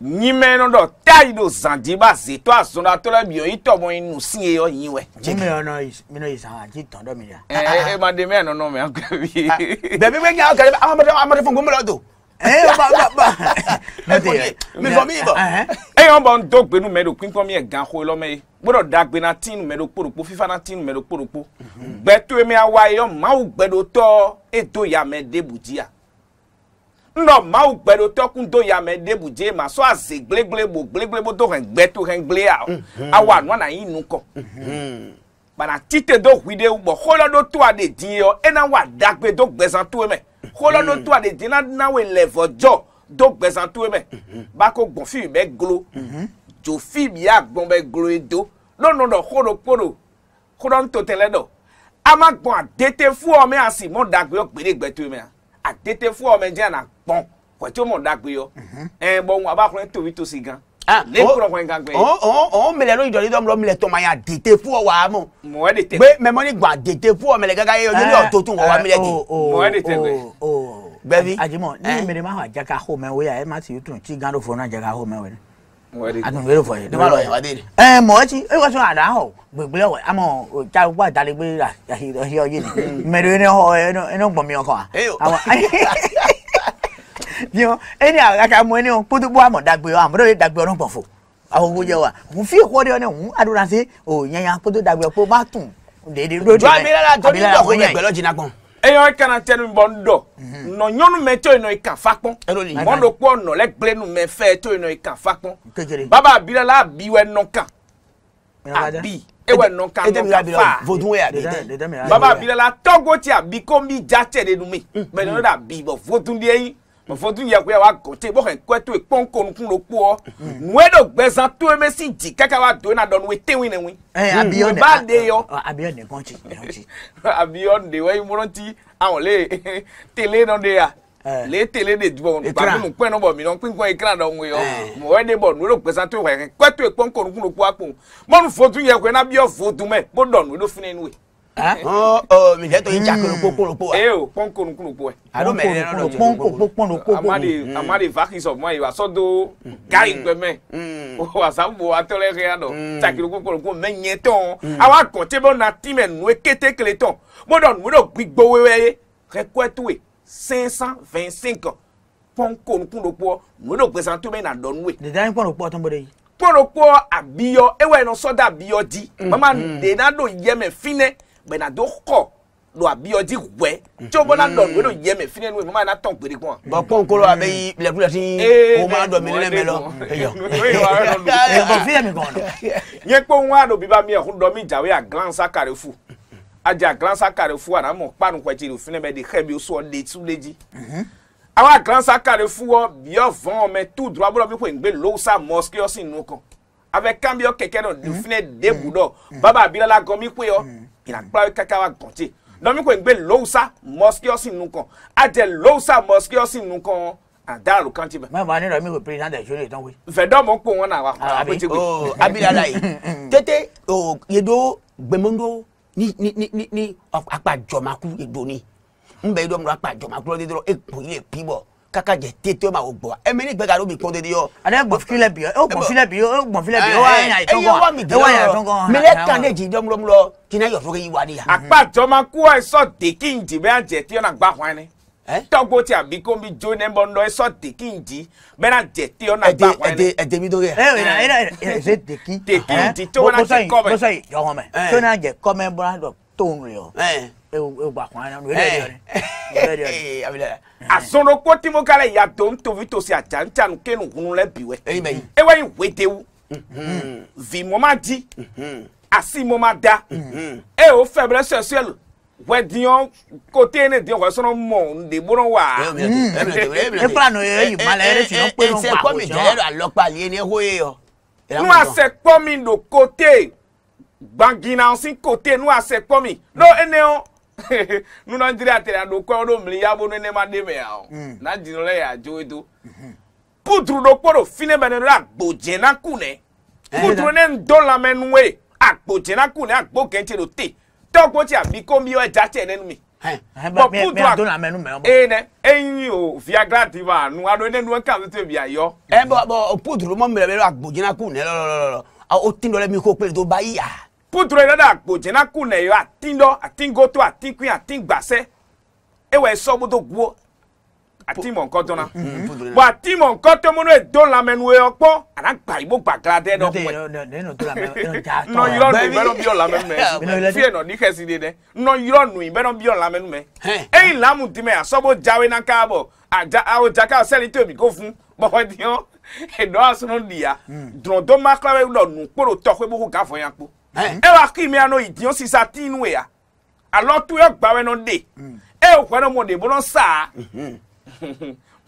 nyime no dɔ tayi do zandi ba ze to asunda to la biɔ itɔ mo inu si ye yɔ yin wɛ. nyime yɔ nɔ mi no izan ti tɔn dɔ mi la. ɛɛ e ma den mɛ nɔnɔ mɛ an kɛ bi. bɛɛ bi bɛ ɲa kɛlɛ amadu amadu fɔ nkomo la do. ɛɛ ba ba ba Me tɛ yɛrɛ mi fɔ mi bɔ. e y'an bɔ n tó gbenu mɛ do pínpɔn mi yɛ gan ko lɔmɛ ye gbọdọ dagbena tíì numẹ do kpọdọkpọ fífana tíì numẹ do kpọdọkpọ gbẹtọ mi awa yọ maaw gbẹdọtọ eto yamẹ debudia nnɔ mawu gbɛ ɖo tɔkun do yame de budze ma sɔ aze gblegblebo gblegblebo do hɛn gbɛ to hɛn gblea awo anua na yi nu kɔ bana tite do hui de bɔ xɔlɔ do to a de di yɔ ena wa dagbe do gbɛzan to mɛ xɔlɔ do to a de di na na wo lɛvɔ jɔ do gbɛzan to mɛ bako gbɔnfi mɛ glo dzofi mi a gbɔn mɛ glo ye do lɔnɔ dɔ xɔlɔ kpɔdo xɔlɔ ntotɛlɛ dɔ ama gbɔn a dete fu ɔmɛ asi mɔ dagbe yɔ gbede gbɛ to mɛ àtètè fún ọmọ ẹjẹ àná pọn kò ó mọ̀ dàgbé yọ mhm. ẹ bọ ohun abákùnrin tòbi tó sì gan ah, lẹkùnrin ọkùnrin gan gbẹ. ọ̀hún mílẹ̀ ló ìjọ nítorí ọmọ mílẹ̀ tó máa yà dètè fún ọ wà mọ̀. mọ̀ ẹ́ dètè. pé mẹ́mọ́ gbà dètè fún ọmọ ẹ̀lẹ́ atunbere fɔ ye dama lɔya wade. ɛɛ mɔgɔ ci e ka sɔn a dan hɔ gbɛgbɛlɛ wɛ ama o ta gba dali gbe la yasi yɔ ye ni mɛri ne hɔ ɛ ne gbɔn yɔ kɔ wa. biɲɛ e ni a ka mɔ ne o kutu bɔ a dagbe wa a dɔ ye dagbe ɔrɔn gbɔn fo awo ko jɛ wa n fi kɔ de ne n adurase o ɲɛɲa kutu dagbe ko ba tun. jɔ a mi la la jɔ ni jɔ ko ɲɛ gbɛlɔ jina eyan kana tẹnu bọ ń dọ nọ nyɔnu mɛ tó yinɔ ika fakpɔn mɔdo kpɔ nɔlɛ gblenu mɛ fɛ tó yinɔ ika fakpɔn baba abira la abi wɛ nɔ kan abi ewɛ nɔ kan nɔ kan fa baba abira la tɔgo ti abi ko mi ja tɛ de nu mi mɛ mm. nɔ mm. da abi bɔ vodun de yi mọ̀fọ́dún yẹ kó yà wá gọ̀tẹ́ bọ́kẹ́ kẹ́tọ́ ìpọ́nkọ́nukún ló kú ọ nùẹ́dọ̀ gbẹ̀sán tó ẹ̀mẹ́ sì jì kẹ́kẹ́ wá dùn náà dọ̀nù wẹ́tẹ́wìn ni wí. abiyọ́nde abiyọ́nde kọ́ńtì kọ́ńtì. abiyọ́nde wẹ́n mọ́rántí àwọn lè tẹ̀lé náà de ya lè tẹ̀lé de dùbọ̀ gbàgbọ́nù pẹ́ náà bọ̀ mí náà pínpín ìkírà náà ń wé ọ mọ̀ ẹ́ dẹ́ bọ̀ nùúrò gbẹ̀sán tó ìwà ẹ̀kẹ́ kẹ́tọ́ ìpọ́nkọ́nukún ló kú wá pọ̀ mọ́nu fọ́tún yẹ kó ẹ̀ náà bí ọ̀ fọ́tún mẹ́ bó dọ̀nù ló fún ẹ̀ nù wẹ̀. Oh, oh, mi jẹ́ tó ń jà hmm. korokó korokó wa. ee o pọ́n korokó korokó ẹ. àdó mẹ́rin náà lọ jẹ́ korokó korokó. amadi amadi vaki sọ mọ ìwà sọdọ gari gbẹmẹ wasabu atọlẹ kẹyà dọ ta korokó korokó mẹ nyẹ tán awa kàn tẹ bọ na tí mẹ nu kété kele tán mo dọ nu dọ gbígbó wẹwẹ yẹ kẹkọ ẹ tó yẹ cinq cent vingt cinq pọ́n korokó korokó nu dọ gbèsè tó mẹ nà dọ nu yẹ. dèjà ń pọ́n korokó tó ń bọ̀ dé yìí kpọ̀rọ̀kpọ̀ àbíyọ ewé ẹ̀nà sọ́dà àbíyọ di hmm. mama dènà dò yẹmẹ fínẹ́ Bernardo kɔ lo abiyɔji wɛ tí o bɔ la lɔn wɛlɛ yɛ mɛ fini nu ma na tɔn gbèrè kɔn. bɔn kɔn kolo a bɛ yi bilakula ti o ma dɔn miliyɔn mɛ lɔ eyɔ ɛkɔ fiyɛ mi kɔn. n ye kpɔn wa do bi ba mi yɛ ko dɔ mi jawe a gilansa kare fu a jɛ a gilansa kare fu a na mɔ kpanu kɔtsi o fɛnɛ bɛ de xɛ bi o sɔ le tu le dzi. awa gilansa kare fu wɔ biyɔ vɔn mɛ tu dura bɔlɔ mi ko n gbɛ lowusa mɔsikiyɔsi nu kɔ a bɛ kan biyɔ kɛkɛ dɔ do fɛnɛ debu dɔ inakpla kaka wa gɔnti dɔmi ko ngbe lowusa mɔskiɔsi nukan adɛ lowusa mɔskiɔsi nukan àdáàrò kan ti bẹ. mọ̀ mọ̀ nínú kò pèrè sáńdà ìṣòro ìtàn wé. fẹ̀dọ́mọ̀ pò wọn náà wà. Ah, àbí oh, o abidala yìí tètè yedo gbẹmọdọ ní ní ní ní apàjọmọkú yedo ni nbẹ yedo mu apàjọmọkú lọdẹ dọrọ èpò yìí èpì bọ kaka jẹ tètè ma e o gbọ ẹmẹ ní gbẹgàdó mi kọ́ dédé yọ. ale gbọnfilẹ bi e o gbọnfilẹ bi o gbọnfilẹ bi o wa yẹn àyètò gan o wa yẹn àyètò gan. mílẹ̀ kan e de jì dọ́mulọ́mulọ́ kìnnà yọ̀ fọ́kẹ́ yìí wà níyà. àpàjọ máa kú àìsàn dèkì ìjì bẹ́ẹ̀ jẹ́ tí ọ̀nà gbà wọn ni. tọ́gbó tí àbí kó mi jó ní bọ́ńdọ́ ẹ̀sọ́ dèkì ìjì bẹ́ẹ̀ jẹ́ tí ọ̀nà gbà wọn ni. ẹ̀dẹ̀ mi dókè. ẹ̀ẹ́dẹ̀ dèkì ìjì tó wọn Eh, eh. mm. asonoko tí mo kala yàtò ntovi tosi àjàntàn kéwòn kunu lẹ biwẹ ewé yìí wédewu vi mo ma di asi mo ma da e o fẹbẹrẹ sẹsẹlu wẹ diyan kote ne diyan wẹ sọrọ mọ ndebọrọ wa. e fana n'o ye yi ma la yɛrɛ sinɛ kpe n'o ma ko jɔn. ɛsɛ kɔmi jɛyɛrɛ alɔkpa liye ni eho ye yɔ. n'u a sɛ kpɔmi do kote gbangina si kote n'u a sɛ kpɔmi n'o ene o. nuna ntiri atiri adokɔ ɔdo mli yabo ne ne ma de mɛ ya o hmm. na jinu lɛ ya jo edo hmm. putru do kpɔdo fine bɛ ne do agbodze na ku ne putru ne ndo lamɛ nue agbodze na ku ne agbo kɛntɛ do te tɔgbo ti abi ko mi yɔ ɛdza tɛ ne nu mi bɔn putru ee nɛ eyi o viagra ti ba nu ado ne nu eka mi tobi ayɔ. ɛ bɔn bɔn putru mɔ mi lɛ bɛ agbodze na ku ne lɔlɔlɔ o ti dɔ lɛ mi ko pe do ba yi ya. Putre dada akpodzena ku ne yo ati ɖɔ ati goto ati kui ati gbase ewɔ esɔ bodo guo ati mɔ nkɔ dɔna bɔn ati mɔ nkɔ tɔmɔ n'o ye do lamɛnu yɔ kpɔ ana gba ibo gbagla dɛ dɔ kɔɛ nɔyɔrɔ nu bɛ nɔ bi ɔlamɛnu mɛ fiye nɔ dikɛsi de dɛ nɔyɔrɔ nu bɛ nɔ bi ɔlamɛnu mɛ eyi e wa ki mi ano idion si sa tinu ya alo tu yo gba we no de e o kwa no mo de bo no sa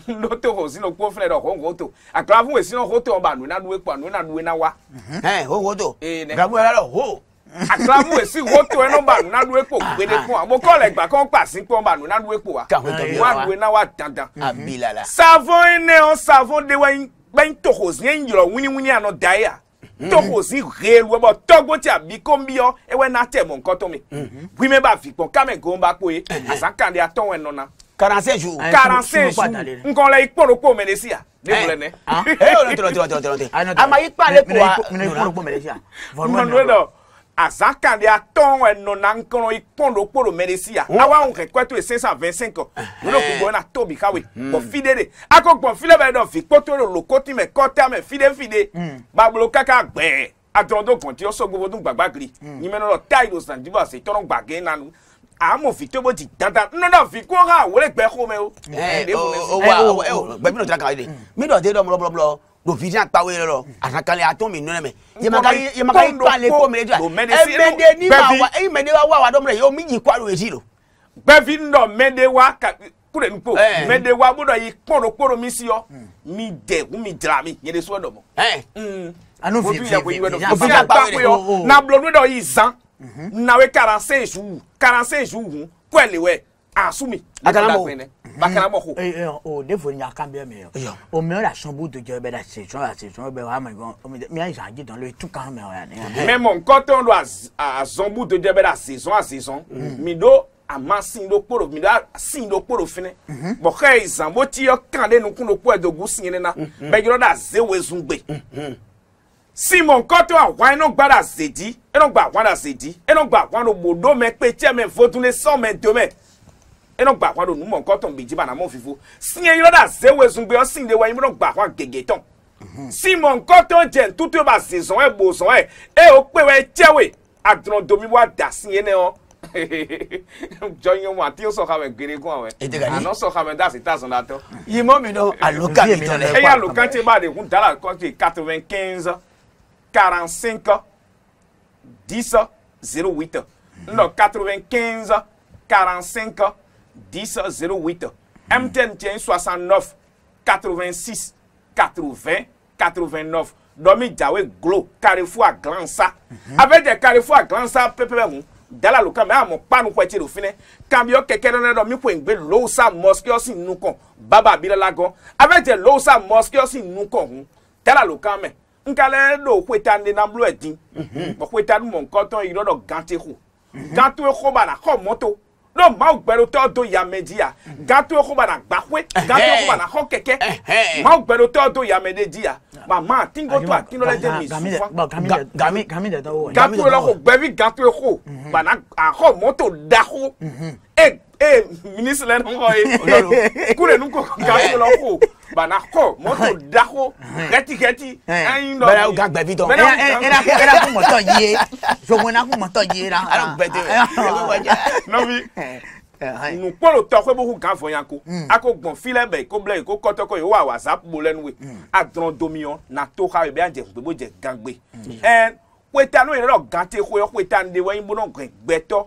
no to ho sino ko fre do ho go to akla fun we sino ho to ba nu na nu e pa nu na nu e na wa eh ho ho to ga mu ara ho àtàwọn èsì wo tó ẹnu bá nù nánú epo gbélé fún wa mo kọ́ lẹ̀ gbà kán pà sí pé wọ́n bá nù nánú epo wa wọ́n á lu iná wa dandan. savon ene o savon de wa gbẹ́ntòkòsí ẹ̀ ń yọ̀rọ̀ wíníwíní àná dáyà tɔgɔ si reelu ɛbɔ tɔgɔ tí a bi ko n bi yɔ ewɛ n'a tɛ mɔ nkɔtɔ mi wímɛ b'a fi kpɔn kame ko n b'a ko ye asa kan de a tɔn wɛ nɔna. quarante jours. quarante jours nkɔlɛ ikpɔnɔ kpɔn mɛ de si ya ne filɛ nɛ. ee o tɔrɔ tɔrɔ tɔrɔ tɔrɔ tɛ. a ma ikpa ale ko wa. minɛ ikpɔnɔ kpɔn mɛ de si ya. nɔnɔ dɔ azakande atɔn ɛnɔna nkɔrɔ ikpɔn do kpɔdo mɛrɛsia oh. awa ŋun kɛkɛ e to ye sɛnsan vɛnsɛn kɔ lolo kun gbɔna tobi kawe gbɔn hmm. fide de ako gbɔn file bɛ dɔn fi kpɔtɔ do lokoti mɛ kɔta mɛ fide fide hmm. babolo kaka gbɛɛ adɔrɔdɔ gɔnti ɔsɔ gbogbo dun gbagba giri hmm. nyimɛnɔrɔ tayi do san diba se tɔrɔ gbage nanu amòfin tó bó ti dandan nínú òfin kó hàn wọlé gbẹ kó o o. ẹ ẹ o wa gbẹmí ló ti ra kàwé de mí ló ti dán bọlọbọlọ lòfìdí àgbáwé lọ àtàkàlẹ àtọmì nínú ẹmẹ yamaka yamaka ìpàlẹ kọmi ẹjọ ẹmẹdẹ ní ma wa ẹyìn mẹdẹ wa wà wà dọmọdé yìí omi yìí kó àlọ èsì lọ. bẹẹbi ndọ mẹdẹ wa kúrẹ nípò mẹdẹ wa bọdọ yìí kpọrọkpọrọ mi sí ọ hmm. mi dẹ kún mi dra mi yẹn de sọ dọmọ. anu fi fi fi fi àgbáwé rẹ. na bulonu dọ yìí zan nawe karanse esu karanse esu hun kọ ẹlẹwẹ asumi bakanamɔgɔ bakanamɔgɔ. o de fo nya kan oh, bɛ mɛ o mɛ o la sɔn b'u to jɛ bɛ la sɛsɔn la sɛsɔn bɛ wa ma jɔn mi ayi sɔn a ji dɔn lori tu kan mɛ o yan. mɛ mɔ nkɔtɔn do a sɔn b'u to jɛ bɛ la sɛsɔn a sɛsɔn mi do a ma sin do kporo mi do a sin do kporo fɛnɛ bɔkɛ zanbo tiyɔ kan de nukun do kpɔ edogun sinyɛnɛ na bɛ yɔrɔ da zewe zungbe simon kɔtɔ àwọn ẹnu gbada zèdí ẹnu gba àwọn ẹnu zèdí ẹnu gba àwọn ẹnu gbòdó mɛ pété mɛ fotunlé sɔn mɛ domɛ eno gba kwa do numo nko ton bijiba na mo fifu sinye iro da zewe zungbe o sin de wa imro gba kwa gege ton mhm. simo nko ton je tutu ba season e bo son e e o pe we jewe adron do mi wa da sinye ne o jọyọ mu àti ọsọ kàwé geregun àwẹ àná e sọ kàwé dasi tasan la tọ. yìí mọ́ mi dán àlùkà mi tán lẹ́kọ̀ọ́. ẹ̀yà àlùkà tí bá de kun dala kọ́ńtì quatre vingt quinze quarante cinq dix zero huit ńlọ mhm. quatre vingt quinze quarante 10 08 M31 69 86 80 89 dɔmi jawe glo Carrefour aglansa mhm. avec des Carrefour aglansa pépé mu dala lo kan mɛ àmɔ kpanu kɔ ɛtsɛ do fi nɛ kamiɔ kɛkɛ dɔ nɛdɔ mi ko egbe lowusa mɔskiɔsi nu kɔn baba bi lala gɔn avec des lowusa mɔskiɔsi nu kɔn hun dala lo kan mɛ nkalɛ do koeta ne nablo ɛdin mhm. koeta numɔ nkɔtɔn yi dɔ dɔ gante ko gante mhm. ko la kɔ mɔto no mau gbero te do ya media gato ko bana gbakwe gato ko bana ho keke mau gbero te do ya media mama tingo to atino le de mi gami gami de to gato lo ko gbebi gato ko bana a ho moto da ko e Eh, e eh. minisi eh. lɛ nu kɔ ye ku le nu ko gafe lɔ ko bana kɔ mɔto dako kɛtikɛti ɛyin dɔ bɛrɛ ga gbɛbi dɔn ɛra ko ɛra ko mɔtɔ yi ye zogona ko mɔtɔ yi la ala ko bɛɛ tɛ nɔbi nukpɔlɔ tɔ ko ebohu gan fɔnya ko ako gbɔn filɛ bɛ ko bilɛ ko kɔtɔ ko ye wa wasa bolɛ nu we hmm. adrɔn domiyɔn na to ha ye bɛ yan jɛ gbogbo jɛ gangbe ɛɛ hmm. kweta n'o yɛrɛ lɔ gan te ko yɔ kweta n de wa yin bolo gbɛtɔ.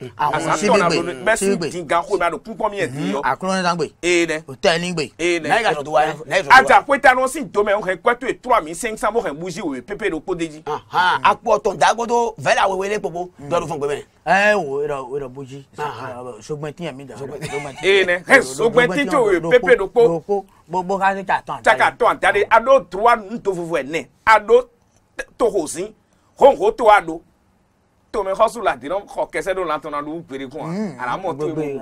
àwọn sílígbè sílígbè àkúrò nígbà gbè òtẹ́ nígbè náírà tó wáyé. àjà pété ló sì dòmẹ ń hẹn pẹ́tù ètò àmì sẹ́ńsá mọ̀ hẹn bùsí òwe pépé ló kó déjì. àpò ọ̀tọ̀ dàgbọ́dọ̀ vẹ́lẹ̀ àwẹ̀wẹ̀ lé gbogbo dọ́dún fún gbẹmẹ. ẹ wo ìrọ ìrọ bùsí sọgbọn tí yẹn mi dà sọgbọn tí yẹn mi dà. sọgbọn tí tí òwe pépé ló kó. gbogbo ká ní kà tán àtàrí. adó tó wà ní tó fufu ẹ̀ tome xɔsu la di nɔ xɔ kɛsɛ do la tɔnɔ do pere kun wa ala mɔ to ye mo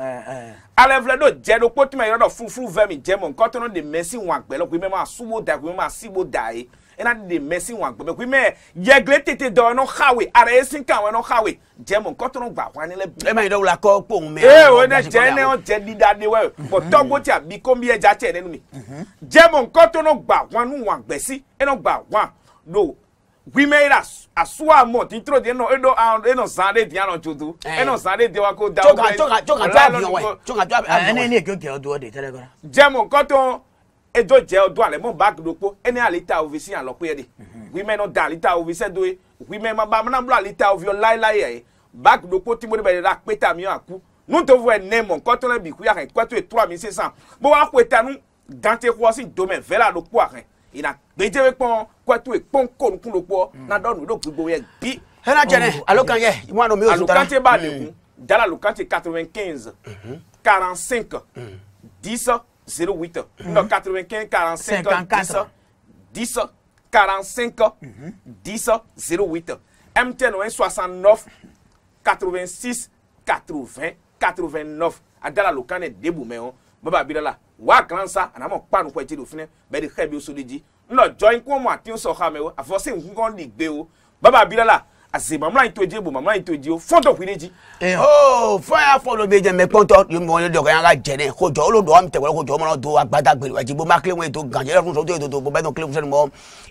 alɛ do jɛ do kpɔtu ma yɔrɔ dɔ funfun fɛn mi jɛ mo nkɔtɔnɔ de mɛsi wɔn agbɛlɛ ko i ma subo da ko i ma sibo da ye ena de mɛsi wɔn agbɛlɛ ko i bɛ tete dɔ ɛnɔ xawe ara esi kan wɛnɔ xawe jɛ mo nkɔtɔnɔ gba wani lɛ bi. ɛmɛ yɛrɛ wula kɔ kpɔn mɛ. ee o ne jɛ ne o jɛ dida de wɛ bɔn tɔgbo ti bi ko mi yɛ ja cɛ ne nu mi jɛ mo nkɔtɔnɔ gba wani wɔn agbɛsi ɛnɔ gba wan do wimeira asuwa mɔ titro di eno eno eno san de di ano tutu eno san de di wa ko da ogun joka joka joka abi ɔwɛ joka joka abi ɛnɛ ne ko gɛrɛ duwɔ de tɛrɛ kɔrɔ. jɛmu kɔtɔn edo jɛ ɔdun alɛ mo baaki do kpo ɛnɛ alita ovi si alɔ kpe yɛ de wimɛ no da alita ovi sɛ do ye wimɛ ma ba mana blo alita ovi ɔlayilayi yɛ ye baaki do kpo timori bɛ la kpe ta mi aku nutovu il a we pon kwetu e pon kon kun lopo mm. na donu do gbogbo ye bi hena jene mm. alo kan ye imano mi o sutara alo kan te ba lekun mm. dala 95 45 10 08 non 95 45 10 10 45 10 08 MTN 69 86 80 89 à la kan e debu me on waglansa anamɔ kpa nukɔ etsi do fune bɛɛ de xɛ bi so de dzi join jɔnyi oh, kó mo ati sɔ xa me wo afɔsi nkukɔ ni gbe wo baba bi la la ase mamla yin to dzi bo mamla yin to dzi o fɔntɔ kui de dzi. ooo fɔya fɔlɔ bɛ jɛmɛ kpɔntɔ yomɔ ne dɔgɔ yan ka jɛnɛ ko jɔ olu dɔgɔ mi tɛ wɛrɛ ko jɔ mana do agbada gbeli wa dzi bo ma kile ŋun ye to ganjɛ yɛrɛ fun sɔ to ye to to bo bɛɛ dɔn kile fun sɛ nin mɔ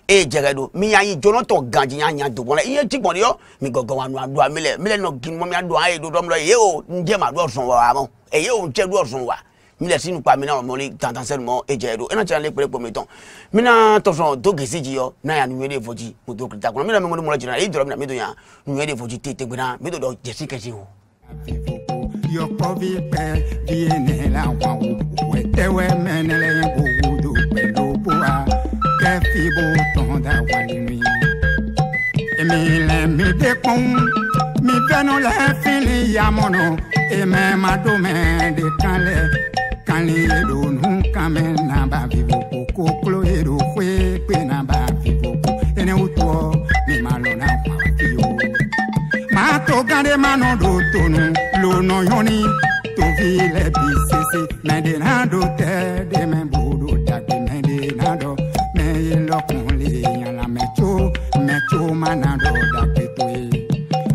e jɛgɛ do mi y'a ye jɔlɔtɔ ganji y'a ɲa dogo la i ye jigbɔn de yɔ mi gɔgɔn wa nua do a milɛ milɛ nɔ gin mɔ mi a do an ye do dɔ mi lɔ ye o n jɛ ma do sɔn wa a mɔ eye o n do dɔ sɔn wa milesi nu kpa mina o mɔli tantan sɛnu mɔ e jɛ do ena tiɲɛ ale kpɛlɛ kpɔmɛ tɔn mina tɔsɔn e do gese jiyɔ n'a y'a nuwe de fɔji moto kirita kɔnɔ mina mi ŋɔni mɔlɔ jɛnɛ ale dɔrɔn mina mi do yan nuwe de fɔji tete gbɛna mi do dɔ jɛsi kɛse o. yɔkɔ bi pɛ bi ye ne la wa o wɛ tɛwɛ mɛnɛlɛ ye ko o do pɛlu bo wa fi bo tɔn da wa ni mi. èmi e lɛ mi de kɔn mi bẹnu lẹ fili yamọnu ìmẹ̀ màdùmẹ̀ kali ero nu kamen na ba vivo po koklo ero kwe kwe na ba vivo po ene uto mi malo na kwa kio ma to gade mano do tonu lo no yoni to vile bi sisi me de na do te de me bodo ta de me de na do me lo kun le yan la me cho me cho mana do da pe to e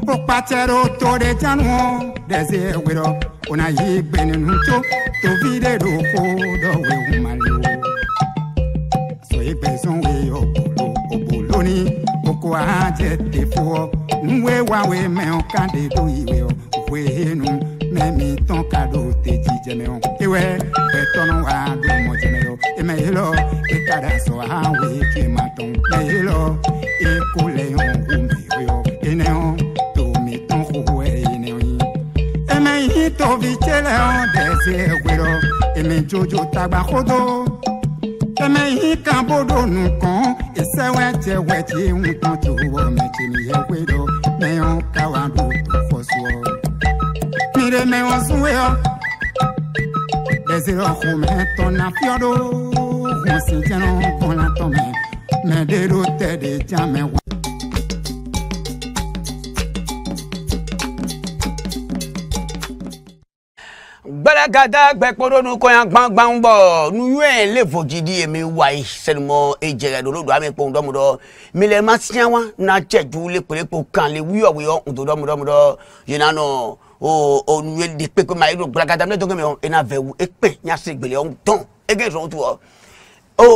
o patero to de janu de ze wiro una yigbe nínú tó tó fi dé lóko dọ̀wé òmàlè o. sọ ìgbẹ́ sanwó ọ̀bọ̀lọ́ ọ̀bọ̀lọ́ ni oko àjẹ tẹ fọ́ ọ nwe wawe mẹ́ọ̀ káde do ìwé ọ òwe henu mẹ́mi tán kado tẹ̀jì jẹmẹ́ ọ. ìwẹ́ ẹ̀tọ́nù e wa dùn mọ́ jẹmẹ́ ọ ẹ̀mẹ́ yìí lọ ìkàdà sọ àwẹ̀ kí n máa tán ẹ̀yìn lọ ẹ̀kọ́ lẹ́yìn ọ. tẹ́lẹ̀ ọ́ dẹ̀sẹ̀ wẹ̀rọ èmi jojo tagba kodo kẹmẹ yìí kan bódò nùkan ìsẹwẹ jẹwẹ tí ń tán tó wọ mẹtì nìyẹn wẹrọ mẹyàn káwa ló tó fọ sọ. mire mẹwọn sún wẹyọ dẹsẹ̀ ọkọ mẹ tọ́nà fíọ́dọ̀ wọ́n sì jẹ́rán kọ́ńtà tọ́ mẹ mẹ dèrò de já gada gbẹkpọdọdun kọyan gbangban bọ nuyuẹ le vojidi emi wayi sẹnumọ ejẹrẹ dolodo ami kpọn dọmudọ milẹ ma siawa na jẹju le kpelekpo kan le wuyọwuyọ ntọ dọmudọmudọ yina nọ o o nuyẹ de kpekpe o ena vẹwu ekpe nyasi gbele ọhún tọn ege zọn tu ọ o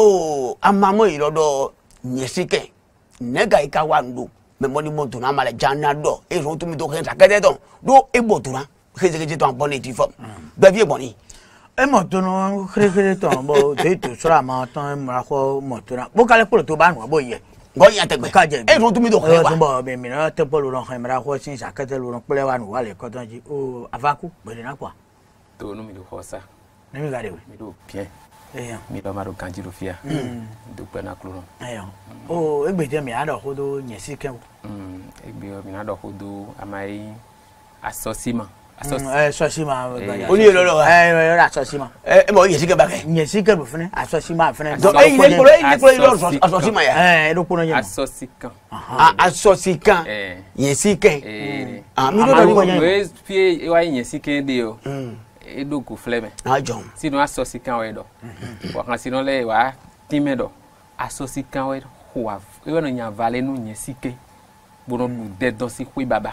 amamọ yi lọdọ nyesike nẹga yi ka xexexe tɔn bɔ ne ti fɔ bɛɛ b'i bɔnni. e mɔtɔnɔ xexexe tɔn bɔ te to sɔrɔ a ma tɔn mara kɔ mɔtɔnɔ bó k'ale kpɔlɔ tó b'a nɔ b'o yɛ. ngɔ yɛ tɛ gbɛ k'a jɛ bi e tun e tun bɛ don xɛ wa. bɔn mɛ minɛ tɛ bɔ lɔrɔn xɛ mara kɔ sin sa kɛtɛ lɔrɔn kpɛlɛ wa nuwa le kɔtɔn ji o a fa ko gbɛdɛnna mi do xɔ sa. ne mi ka mi do piɛ. mi hmm. lɔ asɔsima olu ye lɔlɔ ɛɛ asɔsima ɛ bɔn yesi kɛ ba kɛ yesi kɛ bɛ fɛnɛ asɔsima fɛnɛ donc e yɛrɛ kolo e yɛrɛ kolo yɔrɔ asɔsima ya ɛɛ e de ko n'o ɲɛma asɔsikan asɔsikan yesi kɛ aa mi dɔ ko ɲɛma de o mm. e do ko filɛ mɛ a ah, jɔn sinon asɔsikan wɛ dɔ wa kan sinon lɛ wa timɛ dɔ asɔsikan wɛ wa e bɛ na ɲa valenu yesi kɛ bɔnɔ baba.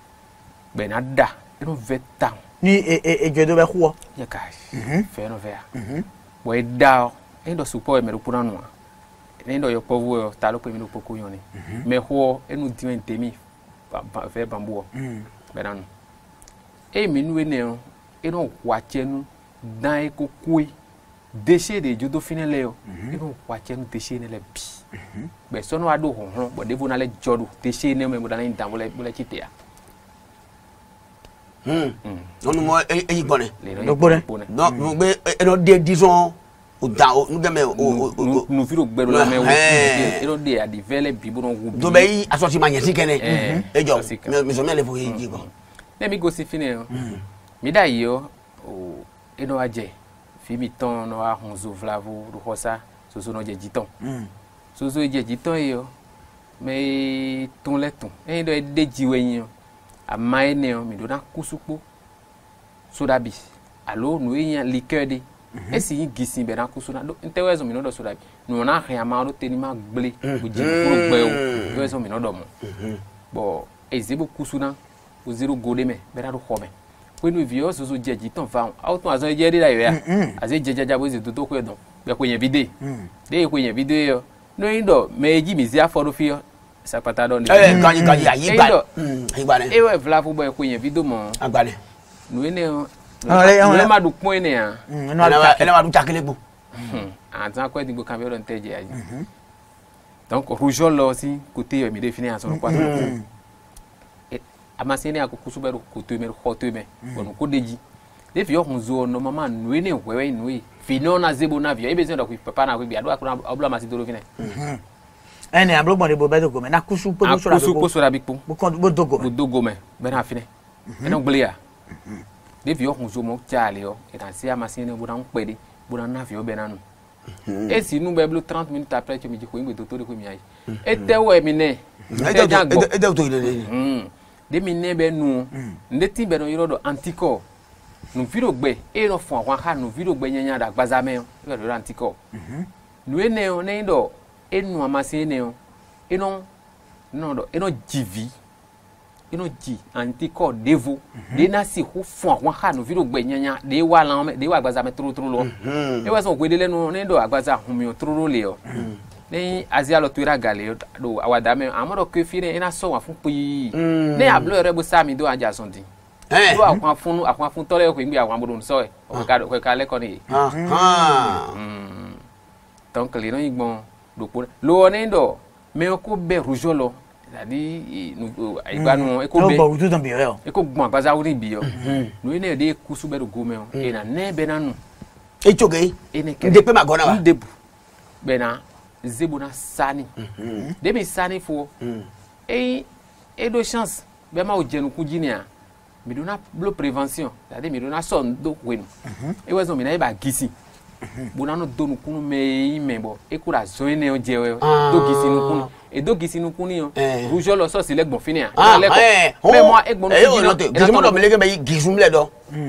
gbɛna da ɛnu e vɛ tan. ni edze e, e do bɛ xɔ. yɛ ka fɛn dɔ fɛ ya bɔn e da e dɔ supɔ ɛmɛ do kuna nua ne dɔ yɔ kpɔvu yɔ ta lɔpɔ ɛmɛ do kpɔku yɔ ne mɛ xɔ ɛnu dimɛ demi fɛ bambu wɔ gbɛna mhm. nu eye mi nu ene yɔ enu wɔatsɛ nu dan ye kokoe dese de dzodo fi ne le yɔ enu wɔatsɛ nu dese ne le bi gbɛsɔnu mhm. wa do hɔnhlɔn bɔn devo na le dzɔ do dese ne mɛ mo da ne dan mo le tsi te ya ɔnu mɔ eyi gbɔnɛ gbɔnɛ nɔ gbɛ ɛnɔ de disɔn o da o nu gɛmɛ o o o nufiri gbɛdo la mɛ o ɛnɔ de a di vɛlɛ bi bɔnɔ k'u bi dɔbɛ yi asɔti ma ɲɛsi kɛnɛ e jɔ misɔmiya le fo k'e kɔ. ne mi gosi fini yɛ mi da yi yɔ o ɛnɔ wa jɛ fi mi tɔn nɔ wa hun zo filavo xɔsa soso nɔ jɛ jitɔn soso jɛ jitɔn yɛ yɔ mɛ tɔn lɛ tɔn ɛyin dɔ ye de jiwɛ yin yɔ amaye neo mi dona kusukpo sodabi alo nu ye yan liqueur de esi yi gisi bɛ na kusu na do n wɛzɔn mi n'o dɔ sodabi nu na hɛn ama do teni ma gble o jeli kuro gbɛ o wɛzɔn mi n'o dɔ mɔ bɔn ezebo kusu na o zero go de mɛ bɛ na do xɔ mɛ pẹ̀lú ìfìyà ọ̀sọ̀sọ̀ jẹ jì tán fáwọn àwọn mhm. tó àzọ ẹjẹ rírà ìrẹ́à àti jẹjẹjẹ àbọ̀ ìṣètò tó kọ ẹ̀dùn bẹ́ẹ̀ kò yẹn bí dé mhm. dé kò yẹn bí dé yọ lóyún dọ̀ mẹ́ẹ̀jì mi sí àfọ́rọ́ fi yọ sapata dɔ le. ɛɛ kanyi kanyi ayi gba ayi gba dɛ. e wa fila fo bɔ ekoyin ebi do mɔ. a gba dɛ. nu ye ne yɔ. ne ma du yan. ne ma du cakele bo. a ti na kɔ edigbo kan bi yɔrɔ n tɛ jɛ ayi. donc rougeau lɔ si côté yɛ mi de fi ne yan a ma se ne yan ko kusubɛ do koto mɛ kɔto mɛ bɔnu ko deji ne fi yɔ kun zo nɔ mama nu ye ne wɛwɛ nu ye na zebo na fi yɔ e bɛ se ka ko papa na ko bi a do a ko na aw bila ma se doro fi ne ene ablogbon de bo be dogome na kusu po do sora kusu po sora bipo bo kon bo dogome bo dogome be na fine mhm. ene gbelia devi mhm. yo kunzo mo chale yo eta si ama si ne bo na npede bo na na fi yo na nu mhm. e nu be blo 30 minutes après tu me dis ko imbe to to de ko mi ayi e te mi ne e, e te e go e te to ile ni de mi ne be nu nde ti be no yoro do antico nu viro gbe e no fun awon ka nu viro gbe yenya da gbazame yo e be do antico nu ene o ne do enu amasene eno nodo eno jivi eno ji anti ko devo mhm. de na si ho fún àwọn ha no video gbe nyanya de wa la me de wa agbaza me toro toro lo mhm. e wa so kwede lenu ne do agbaza hun o toro le o mhm. ne azia lo tuira gale do awada me amoro ke fire ena so wa fún pi ne ablo re bo sami do aja sondi ló eh. àwọn afún àwọn afún tọ́lẹ̀ ọkùnrin gbé àwọn amúdùn sọ ẹ̀ e. ọ̀kẹ́ka ah. lẹ́kọ̀ọ́ nìyí. tọ́ǹkìlì náà yìí gbọ́n dòpò lówó ní dọ mẹ kó bẹ rúzọ lọ tàbí ìgbanu eko bẹ tó tàn bìrẹ o eko gbọn agbasa wuli bi o mm-hmm. nu ne de kusu bẹ do gome o mm. ena ne bẹ na nu. e joge e ndepe ma gọna wa ndebu bẹ na zebu na sani mm-hmm. demi sani fo mm. eyi e do chance bẹ ma o jẹnuku jiniya mi do na blo prévention tàbí mi do na sọ ndo wenu mm-hmm. ewé zọn mi na e b'a gisi bona no do nukunu mɛ yi mɛ bɔ eku la zɔn ne jɛ wɛ do ah. gisi nukunu edo gisi nukunu yɔ rujɔ lɔ sɔsi lɛ gbɔnfin ya lɛ kɔ mɛ mɔ egbɔn nukunu jina gisi mɔdɔ meleke bɛ gisun lɛ dɔ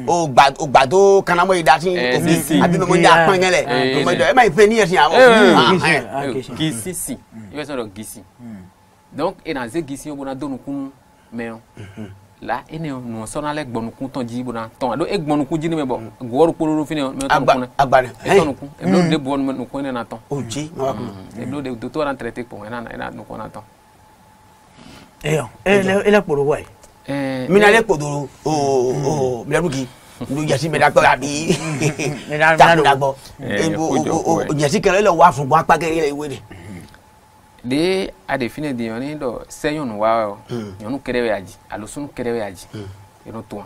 o gba o gba to kanamɔ yi dati eh, omi abi mɛ mo di akpɛnkɛ lɛ mɛ dɔ e ma ye pe ni yɛ e ti yan o eh, ah, eh. ah, gisi si i bɛ sɔn dɔ gisi hmm. donc ena ze gisi yɔ bona do nukunu mɛ yɔ la ene nɔ sɔnna lɛ gbɔnukun tɔn ji bɔnna tɔn alo e gbɔnukun ji ni mɛ bɔ gɔɔri kpololo fi ne mɛ tɔn kun na agbana e tɔn nukun e bɛ mm. de bɔ nukun ne na tɔn o ji ma mm. wa kun mm. e bɛ de doto ara tɛrɛte kpɔn e ena ena nukun na tɔn. eyɔ ele ele kporo e wa ye. mina ale e- kpodoro o o biladugi ndo jasi bɛ dakpɛ abi takunda gbɔ o jasi kɛlɛ lɛ wa fun bɔ akpa kɛlɛ lɛ iwe de a define de yoni do se yonu wa o mm. yonu kerewe aji alo sunu kerewe aji mm. yonu tuwa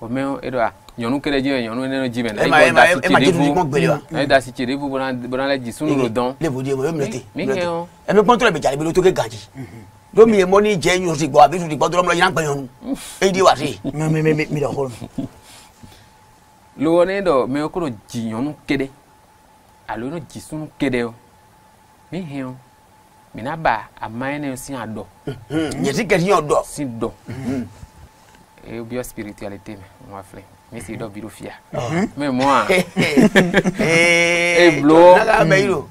o me o edo a yonu kere je yonu ne no jibe na e da si ti revu e da si ti revu bona bona le ji sunu lo don le bodi mo mi te mi ke o e me pon to le be jale bi lo to ke gaji mhm. lomi ye mo ni je yun si gbo abi tu di gbo do mo lo yan pe yonu e di wa si mi mi mi mi do ko lo ne do me o ko ji yonu kede alo no ji sunu kede o mi hɛn mina ba aman na si adɔ. yɛsi kɛse yɛ dɔ. si dɔ e eh, bi spiritualité mi mo afilɛ mi si dɔ biro fia mi mɔ a e bulo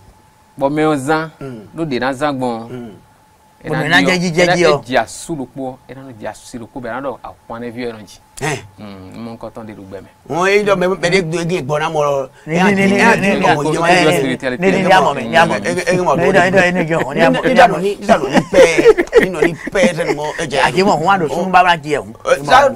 bɔn mi o zan n'o de na zan gbɔn ɛna mm. jɛ jijɛ jɛ o ɛna e jɛ asu lo kpɔ ɛna jɛ asu lo kpɔ bɛ ɛna dɔ akpɔn ne vi yɔrɔ dzi mo ń kọ́ tán de dùgbẹ́ mi. wọ́n yé dọ̀ mẹ́ pẹ̀lú egi gbọ́nà mọ́ ọ ní àti ní àti ní ọmọ ìjọba yẹn ní ní ní àmọ̀ mi ní àmọ̀ mi ní àmọ̀ mi ní àmọ̀ mi ní àmọ̀ mi ní àmọ̀ mi ní àmọ̀ mi ní àmọ̀ mi ní pẹ́ẹ́ sẹ́nu mọ́ ẹ̀jẹ̀ yẹn. àjẹmọ̀ fún wa lò sún bàbá jẹ òun.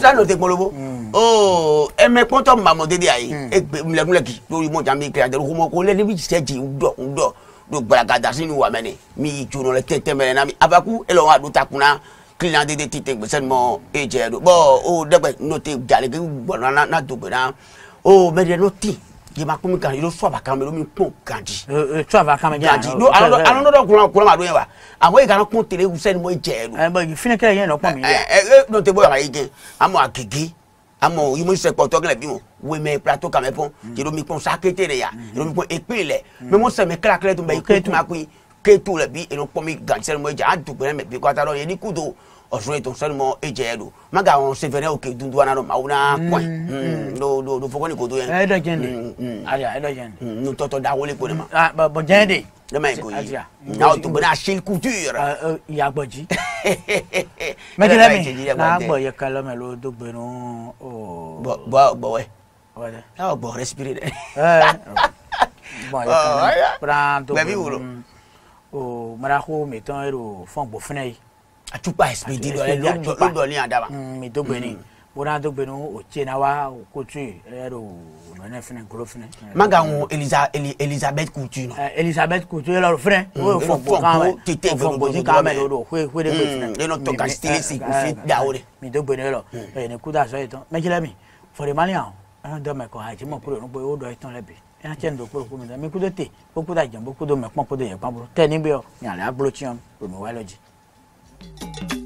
sanu tẹ polówó ooo ẹmẹ kọ́ńtọ̀ màmọ́ dédé ayé ẹgbẹ̀mùlẹ̀kùlẹ̀kì lórí mọ́jà mi kẹ́ àjẹrò kọ́mọ́ kó lẹ́ni bí sẹ́jì ń dọ̀ ń dọ̀ do gbalagada sinu wa mẹni mi yi jono lẹ tẹtẹ mẹnẹ na mi abaku ẹlẹ wa do takuna kilan de de ti te gbese mo e je do bo o de gbe no te jare ke gbo na na do gbe na o me de no ti ye ma kun kan ilo so mi pon gandi e so abakan me gandi ma do yen wa àwọn e kan kun tele use ni mo je do e bo fini ke yen lo pon mi e e no te bo ya ige àmọ́ agege àmọ́ imo ise po to gele bi mo we me plateau kan me pon je mi pon sa ketere ya je lo mi pon epin le me mo se me kra kra to me ko tu ma ku ketu le bi eno kpɔmi gansɛn mo edze adugbɛrɛ mɛ bi kɔta lɔ yeli kudo ɔsùn ètò sɛn mo edze yɛ do maga àwọn sefɛrɛ òkè dundu anadɔ mawu na kɔn do do do fɔkɔni kodo yɛn. ɛdɔ jɛn de ayiwa ɛdɔ jɛn de. nutɔtɔ da wọlé ko ne ma. bɔn jɛn de. ne ma ye ko ye n'aw tun bɛ na seli kutu yɛrɛ. yagbɔji. mɛtɛrɛ mi n'a gbɔ ye kalo mɛ lo dogbenu. bɔ bɔ bɔ wɛ. n'a gbɔ respire dɛ. bɔn ye kalo pranto. bɛɛ b'i wolo o marako mi tɔn ero fɔn gbɔ fɛnɛ ye. atukpa ɛsibidi dɔ ye lɔdɔ ni adama. mi tó gbɛni wona mm. tó gbɛni o tiɲɛna wa o ko tu ye ero nɔnɛ fɛnɛ golo fɛnɛ. manga ŋun eliza eli elizabeth kutu. Eh, elizabeth kutu yɛlɛ o fɛnɛ o ye fɔn kan o fɔn gbɔ ji kan mɛ o do o ye de bɛ fɛnɛ. yɛlɛ tɔ ka de. mi tó gbɛni yɛlɛ ɛ ni kuta sɔ ye tɔn mɛ jɛlɛ mi fɔrimani yan an dɔ mɛ kɔ a ti mɔ kuro n'o ye o dɔ ye tɔn lɛ bi ena chen do kpolo kumida mi kudo te o kuda jambo kudo mekpon kudo yekpon bro te ni be o nyale abro chion o mi walo ji. Thank you.